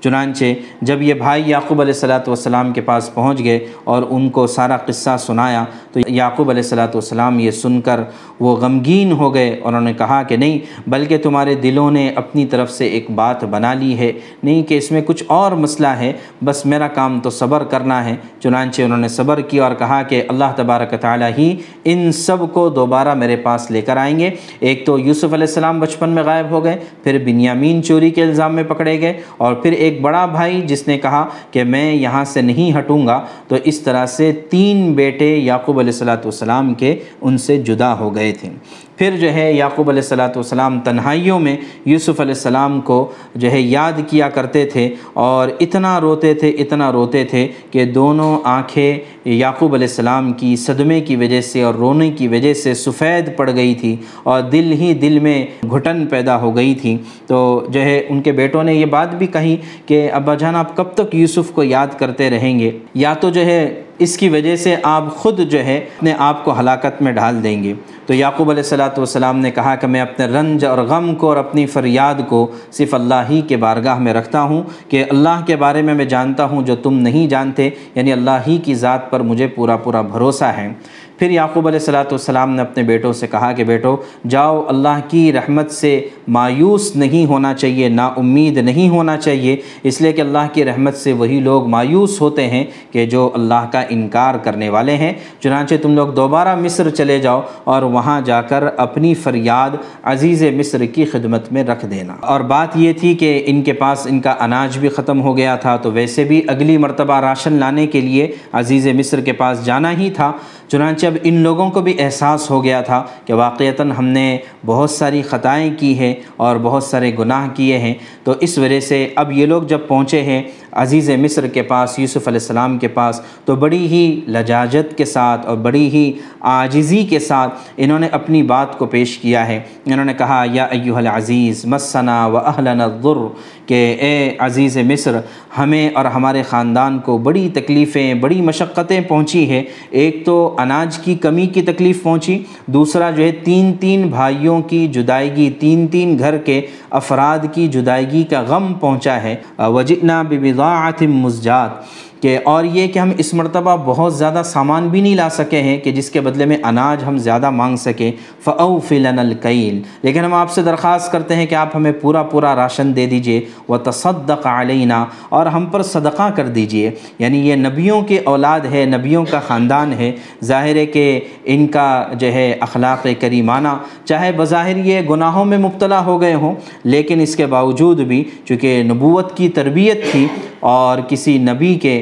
چنانچہ جب یہ بھائی یعقوب علیہ صلاۃ والسلام کے پاس پہنچ گئے اور ان کو سارا قصہ سنایا تو یعقوب علیہ السلاۃ والسلام یہ سن کر وہ غمگین ہو گئے اور انہوں نے کہا کہ نہیں بلکہ تمہارے دلوں نے اپنی طرف سے ایک بات بنا لی ہے نہیں کہ اس میں کچھ اور مسئلہ ہے بس میرا کام تو صبر کرنا ہے چنانچہ انہوں نے صبر کیا اور کہا کہ اللہ تبارک تعالیٰ ہی ان سب کو دوبارہ میرے پاس لے کر آئیں گے ایک تو یوسف علیہ السلام بچپن میں غائب ہو گئے پھر بنیامین چوری کے الزام میں پکڑے گئے اور پھر ایک ایک بڑا بھائی جس نے کہا کہ میں یہاں سے نہیں ہٹوں گا تو اس طرح سے تین بیٹے یعقوب علیہ السلام کے ان سے جدا ہو گئے تھے پھر جو ہے یعقوب علیہ السلاۃ والسلام تنہائیوں میں یوسف علیہ السلام کو جو ہے یاد کیا کرتے تھے اور اتنا روتے تھے اتنا روتے تھے کہ دونوں آنکھیں یعقوب علیہ السلام کی صدمے کی وجہ سے اور رونے کی وجہ سے سفید پڑ گئی تھی اور دل ہی دل میں گھٹن پیدا ہو گئی تھی تو جو ہے ان کے بیٹوں نے یہ بات بھی کہی کہ ابا جان آپ کب تک یوسف کو یاد کرتے رہیں گے یا تو جو ہے اس کی وجہ سے آپ خود جو ہے اپنے آپ کو ہلاکت میں ڈھال دیں گے تو یعقوب علیہ السلاۃ والسلام نے کہا کہ میں اپنے رنج اور غم کو اور اپنی فریاد کو صرف اللہ ہی کے بارگاہ میں رکھتا ہوں کہ اللہ کے بارے میں میں جانتا ہوں جو تم نہیں جانتے یعنی اللہ ہی کی ذات پر مجھے پورا پورا بھروسہ ہے پھر یعقوب علیہ السلام والسلام نے اپنے بیٹوں سے کہا کہ بیٹو جاؤ اللہ کی رحمت سے مایوس نہیں ہونا چاہیے نا امید نہیں ہونا چاہیے اس لیے کہ اللہ کی رحمت سے وہی لوگ مایوس ہوتے ہیں کہ جو اللہ کا انکار کرنے والے ہیں چنانچہ تم لوگ دوبارہ مصر چلے جاؤ اور وہاں جا کر اپنی فریاد عزیز مصر کی خدمت میں رکھ دینا اور بات یہ تھی کہ ان کے پاس ان کا اناج بھی ختم ہو گیا تھا تو ویسے بھی اگلی مرتبہ راشن لانے کے لیے عزیز مصر کے پاس جانا ہی تھا چنانچہ جب ان لوگوں کو بھی احساس ہو گیا تھا کہ واقعتاً ہم نے بہت ساری خطائیں کی ہیں اور بہت سارے گناہ کیے ہیں تو اس وجہ سے اب یہ لوگ جب پہنچے ہیں عزیز مصر کے پاس یوسف علیہ السلام کے پاس تو بڑی ہی لجاجت کے ساتھ اور بڑی ہی آجزی کے ساتھ انہوں نے اپنی بات کو پیش کیا ہے انہوں نے کہا یا ایوہ العزیز مسنا و اہلنا الضر کہ اے عزیز مصر ہمیں اور ہمارے خاندان کو بڑی تکلیفیں بڑی مشقتیں پہنچی ہے ایک تو اناج کی کمی کی تکلیف پہنچی دوسرا جو ہے تین تین بھائیوں کی جدائیگی تین تین گھر کے افراد کی جدائیگی کا غم پہنچا ہے اور جتنا مزجات کہ اور یہ کہ ہم اس مرتبہ بہت زیادہ سامان بھی نہیں لا سکے ہیں کہ جس کے بدلے میں اناج ہم زیادہ مانگ سکیں فعو لَنَا القیل لیکن ہم آپ سے درخواست کرتے ہیں کہ آپ ہمیں پورا پورا راشن دے دیجئے وہ تصدق قالینہ اور ہم پر صدقہ کر دیجئے یعنی یہ نبیوں کے اولاد ہے نبیوں کا خاندان ہے ظاہر ہے کہ ان کا جو ہے اخلاق کریمانہ چاہے بظاہر یہ گناہوں میں مبتلا ہو گئے ہوں لیکن اس کے باوجود بھی چونکہ نبوت کی تربیت تھی اور کسی نبی کے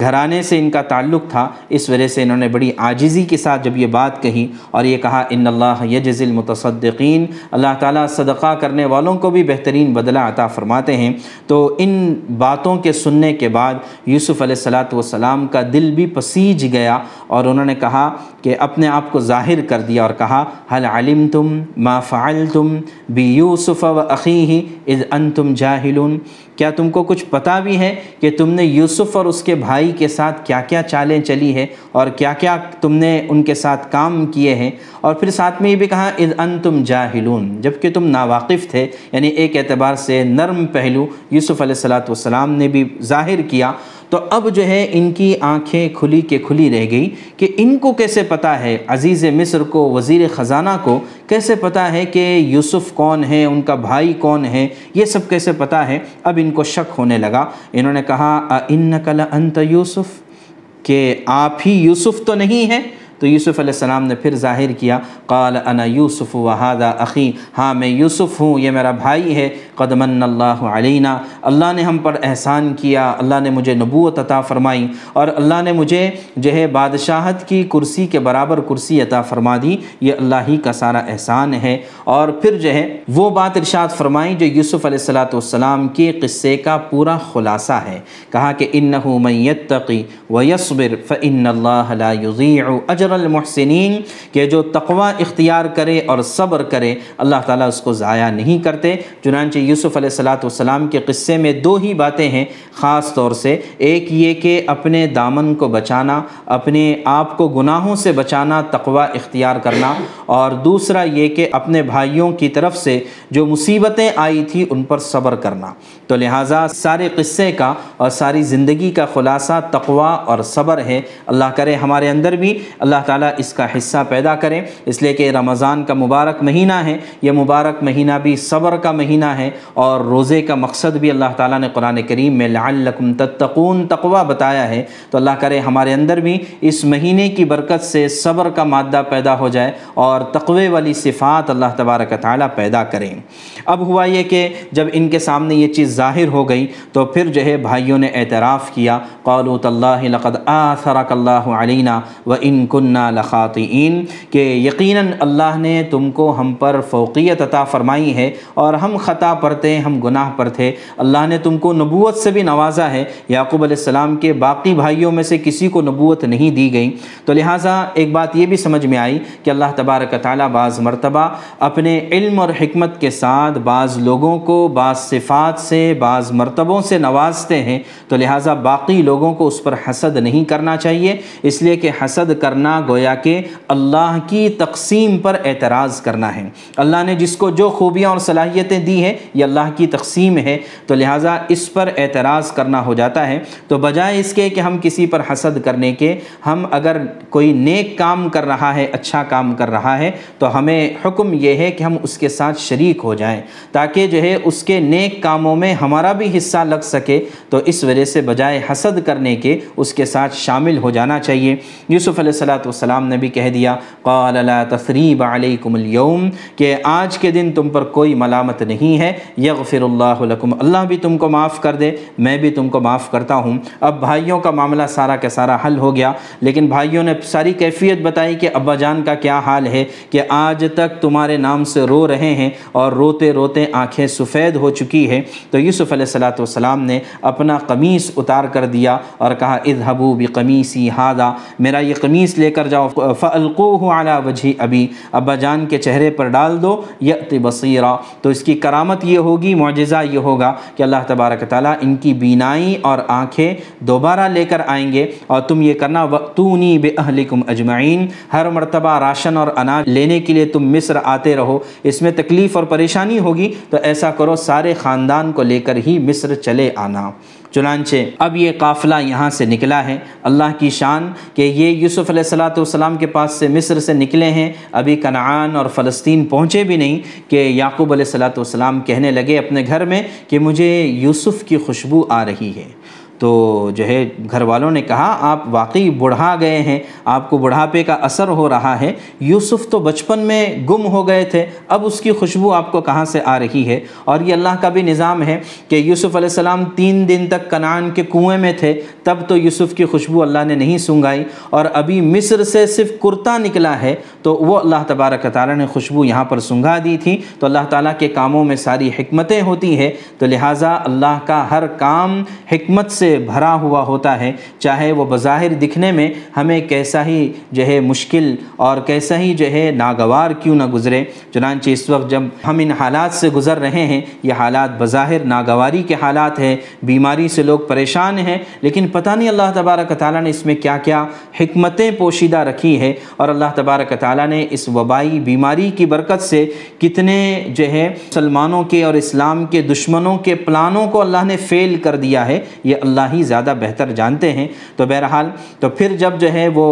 گھرانے سے ان کا تعلق تھا اس وجہ سے انہوں نے بڑی عاجزی کے ساتھ جب یہ بات کہی اور یہ کہا ان اللہ یجز المتصدقین اللہ تعالیٰ صدقہ کرنے والوں کو بھی بہترین بدلہ عطا فرماتے ہیں تو ان باتوں کے سننے کے بعد یوسف علیہ السلاۃ والسلام کا دل بھی پسیج گیا اور انہوں نے کہا کہ اپنے آپ کو ظاہر کر دیا اور کہا علم تم ما فعل تم بی یوسف و عقیح از ان تم کیا تم کو کچھ پتہ بھی ہے کہ تم نے یوسف اور اس کے بھائی کے ساتھ کیا کیا چالیں چلی ہے اور کیا کیا تم نے ان کے ساتھ کام کیے ہیں اور پھر ساتھ میں یہ بھی کہا انتم جاہلون جبکہ تم ناواقف تھے یعنی ایک اعتبار سے نرم پہلو یوسف علیہ السلام والسلام نے بھی ظاہر کیا تو اب جو ہے ان کی آنکھیں کھلی کے کھلی رہ گئی کہ ان کو کیسے پتہ ہے عزیز مصر کو وزیر خزانہ کو کیسے پتہ ہے کہ یوسف کون ہے ان کا بھائی کون ہے یہ سب کیسے پتہ ہے اب ان کو شک ہونے لگا انہوں نے کہا اِنَّكَ نقل انت یوسف کہ آپ ہی یوسف تو نہیں ہیں تو یوسف علیہ السلام نے پھر ظاہر کیا قال انا یوسف و ہہادا اخی ہاں میں یوسف ہوں یہ میرا بھائی ہے اللہ علینا اللہ نے ہم پر احسان کیا اللہ نے مجھے نبوت عطا فرمائی اور اللہ نے مجھے جو ہے بادشاہت کی کرسی کے برابر کرسی عطا فرما دی یہ اللہ ہی کا سارا احسان ہے اور پھر جو ہے وہ بات ارشاد فرمائی جو یوسف علیہ السلاۃ والسلام کی قصے کا پورا خلاصہ ہے کہا کہ اَنح اللہ اجر المحسنین کہ جو تقوی اختیار کرے اور صبر کرے اللہ تعالیٰ اس کو ضائع نہیں کرتے چنانچہ یوسف علیہ والسلام کے قصے میں دو ہی باتیں ہیں خاص طور سے ایک یہ کہ اپنے دامن کو بچانا اپنے آپ کو گناہوں سے بچانا تقوی اختیار کرنا اور دوسرا یہ کہ اپنے بھائیوں کی طرف سے جو مصیبتیں آئی تھیں ان پر صبر کرنا تو لہٰذا سارے قصے کا اور ساری زندگی کا خلاصہ تقوی اور صبر ہے اللہ کرے ہمارے اندر بھی اللہ اللہ تعالیٰ اس کا حصہ پیدا کریں اس لیے کہ رمضان کا مبارک مہینہ ہے یہ مبارک مہینہ بھی صبر کا مہینہ ہے اور روزے کا مقصد بھی اللہ تعالیٰ نے قرآن کریم میں لعلکم تتقون تقوی بتایا ہے تو اللہ کرے ہمارے اندر بھی اس مہینے کی برکت سے صبر کا مادہ پیدا ہو جائے اور تقوی والی صفات اللہ تبارک تعالیٰ پیدا کریں اب ہوا یہ کہ جب ان کے سامنے یہ چیز ظاہر ہو گئی تو پھر جو ہے بھائیوں نے اعتراف کیا آثرک اللہ علینا و ان نا لخاطئین کہ یقیناً اللہ نے تم کو ہم پر فوقیت عطا فرمائی ہے اور ہم خطا پر تھے ہم گناہ پر تھے اللہ نے تم کو نبوت سے بھی نوازا ہے یعقوب علیہ السلام کے باقی بھائیوں میں سے کسی کو نبوت نہیں دی گئی تو لہٰذا ایک بات یہ بھی سمجھ میں آئی کہ اللہ تبارک تعالیٰ بعض مرتبہ اپنے علم اور حکمت کے ساتھ بعض لوگوں کو بعض صفات سے بعض مرتبوں سے نوازتے ہیں تو لہٰذا باقی لوگوں کو اس پر حسد نہیں کرنا چاہیے اس لیے کہ حسد کرنا گویا کہ اللہ کی تقسیم پر اعتراض کرنا ہے اللہ نے جس کو جو خوبیاں اور صلاحیتیں دی ہیں یہ اللہ کی تقسیم ہے تو لہٰذا اس پر اعتراض کرنا ہو جاتا ہے تو بجائے اس کے کہ ہم کسی پر حسد کرنے کے ہم اگر کوئی نیک کام کر رہا ہے اچھا کام کر رہا ہے تو ہمیں حکم یہ ہے کہ ہم اس کے ساتھ شریک ہو جائیں تاکہ جو ہے اس کے نیک کاموں میں ہمارا بھی حصہ لگ سکے تو اس وجہ سے بجائے حسد کرنے کے اس کے ساتھ شامل ہو جانا چاہیے یوسف علیہ والسلام نے بھی کہہ دیا قلعہ علیکم الیوم کہ آج کے دن تم پر کوئی ملامت نہیں ہے یغفر اللہ بھی تم کو معاف کر دے میں بھی تم کو معاف کرتا ہوں اب بھائیوں کا معاملہ سارا کا سارا حل ہو گیا لیکن بھائیوں نے ساری کیفیت بتائی کہ ابا جان کا کیا حال ہے کہ آج تک تمہارے نام سے رو رہے ہیں اور روتے روتے آنکھیں سفید ہو چکی ہے تو علیہ السلاۃ والسلام نے اپنا قمیص اتار کر دیا اور کہا اذهبوا بقمیصی بھی میرا یہ قمیص لے کر جاؤ فَأَلْقُوهُ عَلَى وَجْهِ ابا جان کے چہرے پر ڈال دو تو اس کی کرامت یہ ہوگی معجزہ یہ ہوگا کہ اللہ تبارک تعالیٰ ان کی بینائی اور آنکھیں دوبارہ لے کر آئیں گے اور تم یہ کرنا وَقْتُونِ بِأَهْلِكُمْ اہل ہر مرتبہ راشن اور اناج لینے کے لیے تم مصر آتے رہو اس میں تکلیف اور پریشانی ہوگی تو ایسا کرو سارے خاندان کو لے کر ہی مصر چلے آنا چنانچہ اب یہ قافلہ یہاں سے نکلا ہے اللہ کی شان کہ یہ یوسف علیہ السلاۃ والسلام کے پاس سے مصر سے نکلے ہیں ابھی کنعان اور فلسطین پہنچے بھی نہیں کہ یعقوب علیہ السلاۃ والسلام کہنے لگے اپنے گھر میں کہ مجھے یوسف کی خوشبو آ رہی ہے تو جو ہے گھر والوں نے کہا آپ واقعی بڑھا گئے ہیں آپ کو بڑھاپے کا اثر ہو رہا ہے یوسف تو بچپن میں گم ہو گئے تھے اب اس کی خوشبو آپ کو کہاں سے آ رہی ہے اور یہ اللہ کا بھی نظام ہے کہ یوسف علیہ السلام تین دن تک کنان کے کنویں میں تھے تب تو یوسف کی خوشبو اللہ نے نہیں سنگائی اور ابھی مصر سے صرف کرتا نکلا ہے تو وہ اللہ تبارک تعالیٰ نے خوشبو یہاں پر سنگھا دی تھی تو اللہ تعالیٰ کے کاموں میں ساری حکمتیں ہوتی ہے تو لہٰذا اللہ کا ہر کام حکمت سے بھرا ہوا ہوتا ہے چاہے وہ بظاہر دکھنے میں ہمیں کیسا ہی جو ہے مشکل اور کیسا ہی جو ہے ناگوار کیوں نہ گزرے چنانچہ اس وقت جب ہم ان حالات سے گزر رہے ہیں یہ حالات بظاہر ناگواری کے حالات ہیں بیماری سے لوگ پریشان ہیں لیکن پتہ نہیں اللہ تبارک تعالیٰ نے اس میں کیا کیا حکمتیں پوشیدہ رکھی ہے اور اللہ تبارک تعالیٰ نے اس وبائی بیماری کی برکت سے کتنے جو ہے مسلمانوں کے اور اسلام کے دشمنوں کے پلانوں کو اللہ نے فیل کر دیا ہے یہ اللہ اللہ ہی زیادہ بہتر جانتے ہیں تو بہرحال تو پھر جب جو ہے وہ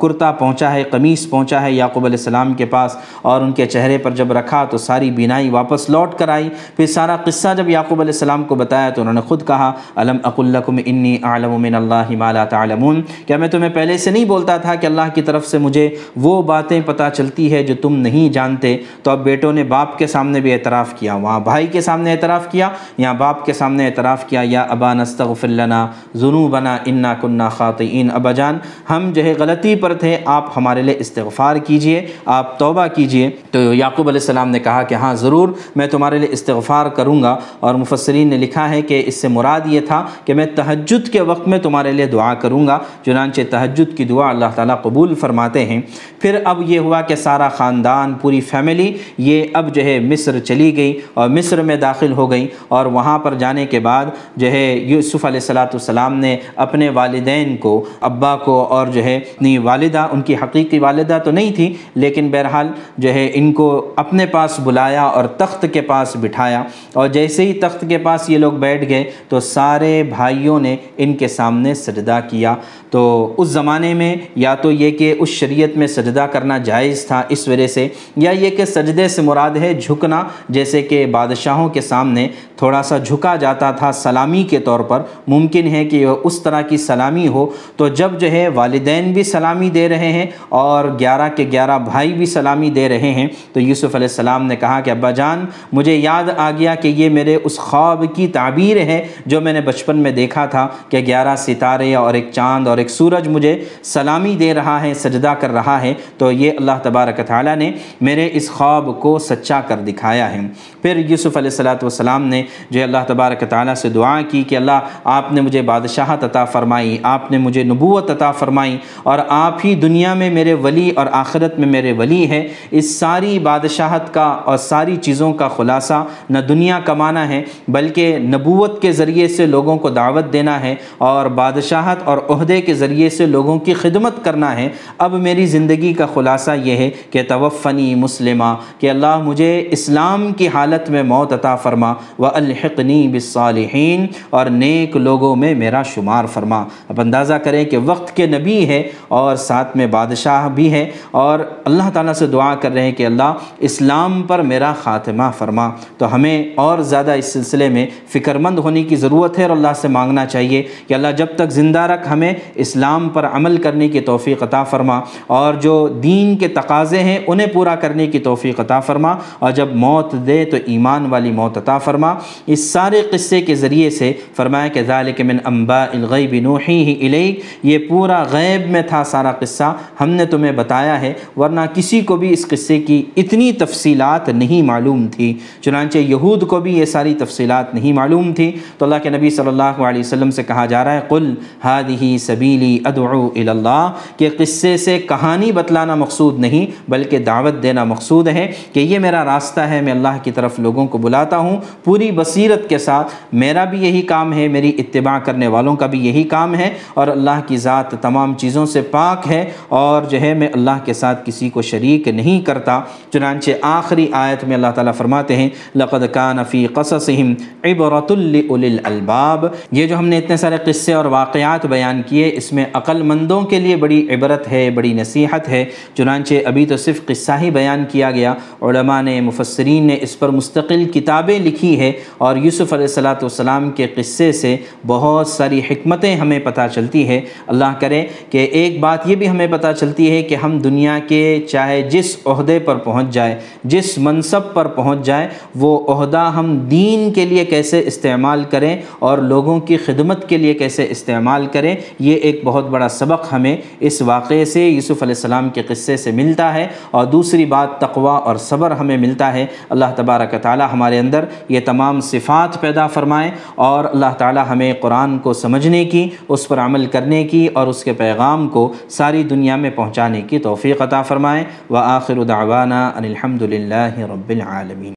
کرتا پہنچا ہے قمیص پہنچا ہے یعقوب علیہ السلام کے پاس اور ان کے چہرے پر جب رکھا تو ساری بینائی واپس لوٹ کر آئی پھر سارا قصہ جب یعقوب علیہ السلام کو بتایا تو انہوں نے خود کہا علم اعلم عالم اللہ مالا تعلمون کیا میں تمہیں پہلے سے نہیں بولتا تھا کہ اللہ کی طرف سے مجھے وہ باتیں پتہ چلتی ہے جو تم نہیں جانتے تو اب بیٹوں نے باپ کے سامنے بھی اعتراف کیا وہاں بھائی کے سامنے اعتراف کیا یا باپ کے سامنے اعتراف کیا یا ابا نستغفر لنا انا خاطئین ابا جان ہم غلطی پر تھے آپ ہمارے استغفار کیجئے آپ توبہ کیجئے تو یعقوب علیہ السلام نے کہا کہ ہاں ضرور میں تمہارے لیے استغفار کروں گا اور مفسرین نے لکھا ہے کہ اس سے مراد یہ تھا کہ میں تہجد کے وقت میں تمہارے لیے دعا کروں گا چنانچہ تہجد کی دعا اللہ تعالیٰ قبول فرماتے ہیں پھر اب یہ ہوا کہ سارا خاندان پوری فیملی یہ اب جو ہے مصر چلی گئی اور مصر میں داخل ہو گئی اور وہاں پر جانے کے بعد جو ہے یوسف علیہ السلام نے اپنے والدین کو ابا کو اور جو ہے اپنی والدہ ان کی حقیقی والدہ تو نہیں تھی لیکن بہرحال جو ہے ان کو اپنے پاس بلایا اور تخت کے پاس بٹھایا اور جیسے ہی تخت کے پاس یہ لوگ بیٹھ گئے تو سارے بھائیوں نے ان کے سامنے سجدہ کیا تو اس زمانے میں یا تو یہ کہ اس شریعت میں سجدہ کرنا جائز تھا اس وجہ سے یا یہ کہ سجدے سے مراد ہے جھکنا جیسے کہ بادشاہوں کے سامنے تھوڑا سا جھکا جاتا تھا سلامی کے طور پر ممکن ہے کہ اس طرح کی سلامی ہو تو جب جو ہے والدین بھی سلامی دے رہے ہیں اور گیارہ کے گیارہ بھائی بھی سلامی دے رہے ہیں تو یوسف علیہ السلام نے کہا کہ ابا جان مجھے یاد آ گیا کہ یہ میرے اس خواب کی تعبیر ہے جو میں نے بچپن میں دیکھا تھا کہ گیارہ ستارے اور ایک چاند اور ایک سورج مجھے سلامی دے رہا ہے سجدہ کر رہا ہے تو یہ اللہ تبارک تعالیٰ نے میرے اس خواب کو سچا کر دکھایا ہے پھر یوسف علیہ السلام والسلام نے جو اللہ تبارک تعالیٰ سے دعا کی کہ اللہ آپ آپ نے مجھے بادشاہت عطا فرمائی آپ نے مجھے نبوت عطا فرمائی اور آپ ہی دنیا میں میرے ولی اور آخرت میں میرے ولی ہے اس ساری بادشاہت کا اور ساری چیزوں کا خلاصہ نہ دنیا کمانا ہے بلکہ نبوت کے ذریعے سے لوگوں کو دعوت دینا ہے اور بادشاہت اور عہدے کے ذریعے سے لوگوں کی خدمت کرنا ہے اب میری زندگی کا خلاصہ یہ ہے کہ توفنی مسلمہ کہ اللہ مجھے اسلام کی حالت میں موت عطا فرما و الحقنی بالصالحین اور نیک لوگ لوگوں میں میرا شمار فرما اب اندازہ کریں کہ وقت کے نبی ہے اور ساتھ میں بادشاہ بھی ہے اور اللہ تعالیٰ سے دعا کر رہے ہیں کہ اللہ اسلام پر میرا خاتمہ فرما تو ہمیں اور زیادہ اس سلسلے میں فکر مند ہونے کی ضرورت ہے اور اللہ سے مانگنا چاہیے کہ اللہ جب تک زندہ رکھ ہمیں اسلام پر عمل کرنے کی توفیق عطا فرما اور جو دین کے تقاضے ہیں انہیں پورا کرنے کی توفیق عطا فرما اور جب موت دے تو ایمان والی موت عطا فرما اس سارے قصے کے ذریعے سے فرمایا کہ ذالک من الغیب یہ پورا غیب میں تھا سارا قصہ ہم نے تمہیں بتایا ہے ورنہ کسی کو بھی اس قصے کی اتنی تفصیلات نہیں معلوم تھی چنانچہ یہود کو بھی یہ ساری تفصیلات نہیں معلوم تھی تو اللہ کے نبی صلی اللہ علیہ وسلم سے کہا جا رہا ہے قل ہاد سبیلی ادعو اللہ کہ قصے سے کہانی بتلانا مقصود نہیں بلکہ دعوت دینا مقصود ہے کہ یہ میرا راستہ ہے میں اللہ کی طرف لوگوں کو بلاتا ہوں پوری بصیرت کے ساتھ میرا بھی یہی کام ہے میری اتباع کرنے والوں کا بھی یہی کام ہے اور اللہ کی ذات تمام چیزوں سے پاک ہے اور جو ہے میں اللہ کے ساتھ کسی کو شریک نہیں کرتا چنانچہ آخری آیت میں اللہ تعالیٰ فرماتے ہیں لقد قانفی قصم اب رت الباب یہ جو ہم نے اتنے سارے قصے اور واقعات بیان کیے اس میں عقل مندوں کے لیے بڑی عبرت ہے بڑی نصیحت ہے چنانچہ ابھی تو صرف قصہ ہی بیان کیا گیا علماء نے مفسرین نے اس پر مستقل کتابیں لکھی ہے اور یوسف علیہ السلام والسلام کے قصے سے بہت ساری حکمتیں ہمیں پتہ چلتی ہے اللہ کرے کہ ایک بات یہ بھی ہمیں پتہ چلتی ہے کہ ہم دنیا کے چاہے جس عہدے پر پہنچ جائے جس منصب پر پہنچ جائے وہ عہدہ ہم دین کے لیے کیسے استعمال کریں اور لوگوں کی خدمت کے لیے کیسے استعمال کریں یہ ایک بہت بڑا سبق ہمیں اس واقعے سے یوسف علیہ السلام کے قصے سے ملتا ہے اور دوسری بات تقوا اور صبر ہمیں ملتا ہے اللہ تبارک تعالی ہمارے اندر یہ تمام صفات پیدا فرمائیں اور اللہ تعالی ہمیں قرآن کو سمجھنے کی اس پر عمل کرنے کی اور اس کے پیغام کو ساری دنیا میں پہنچانے کی توفیق عطا فرمائے و آخر ان الحمد للہ رب العالمین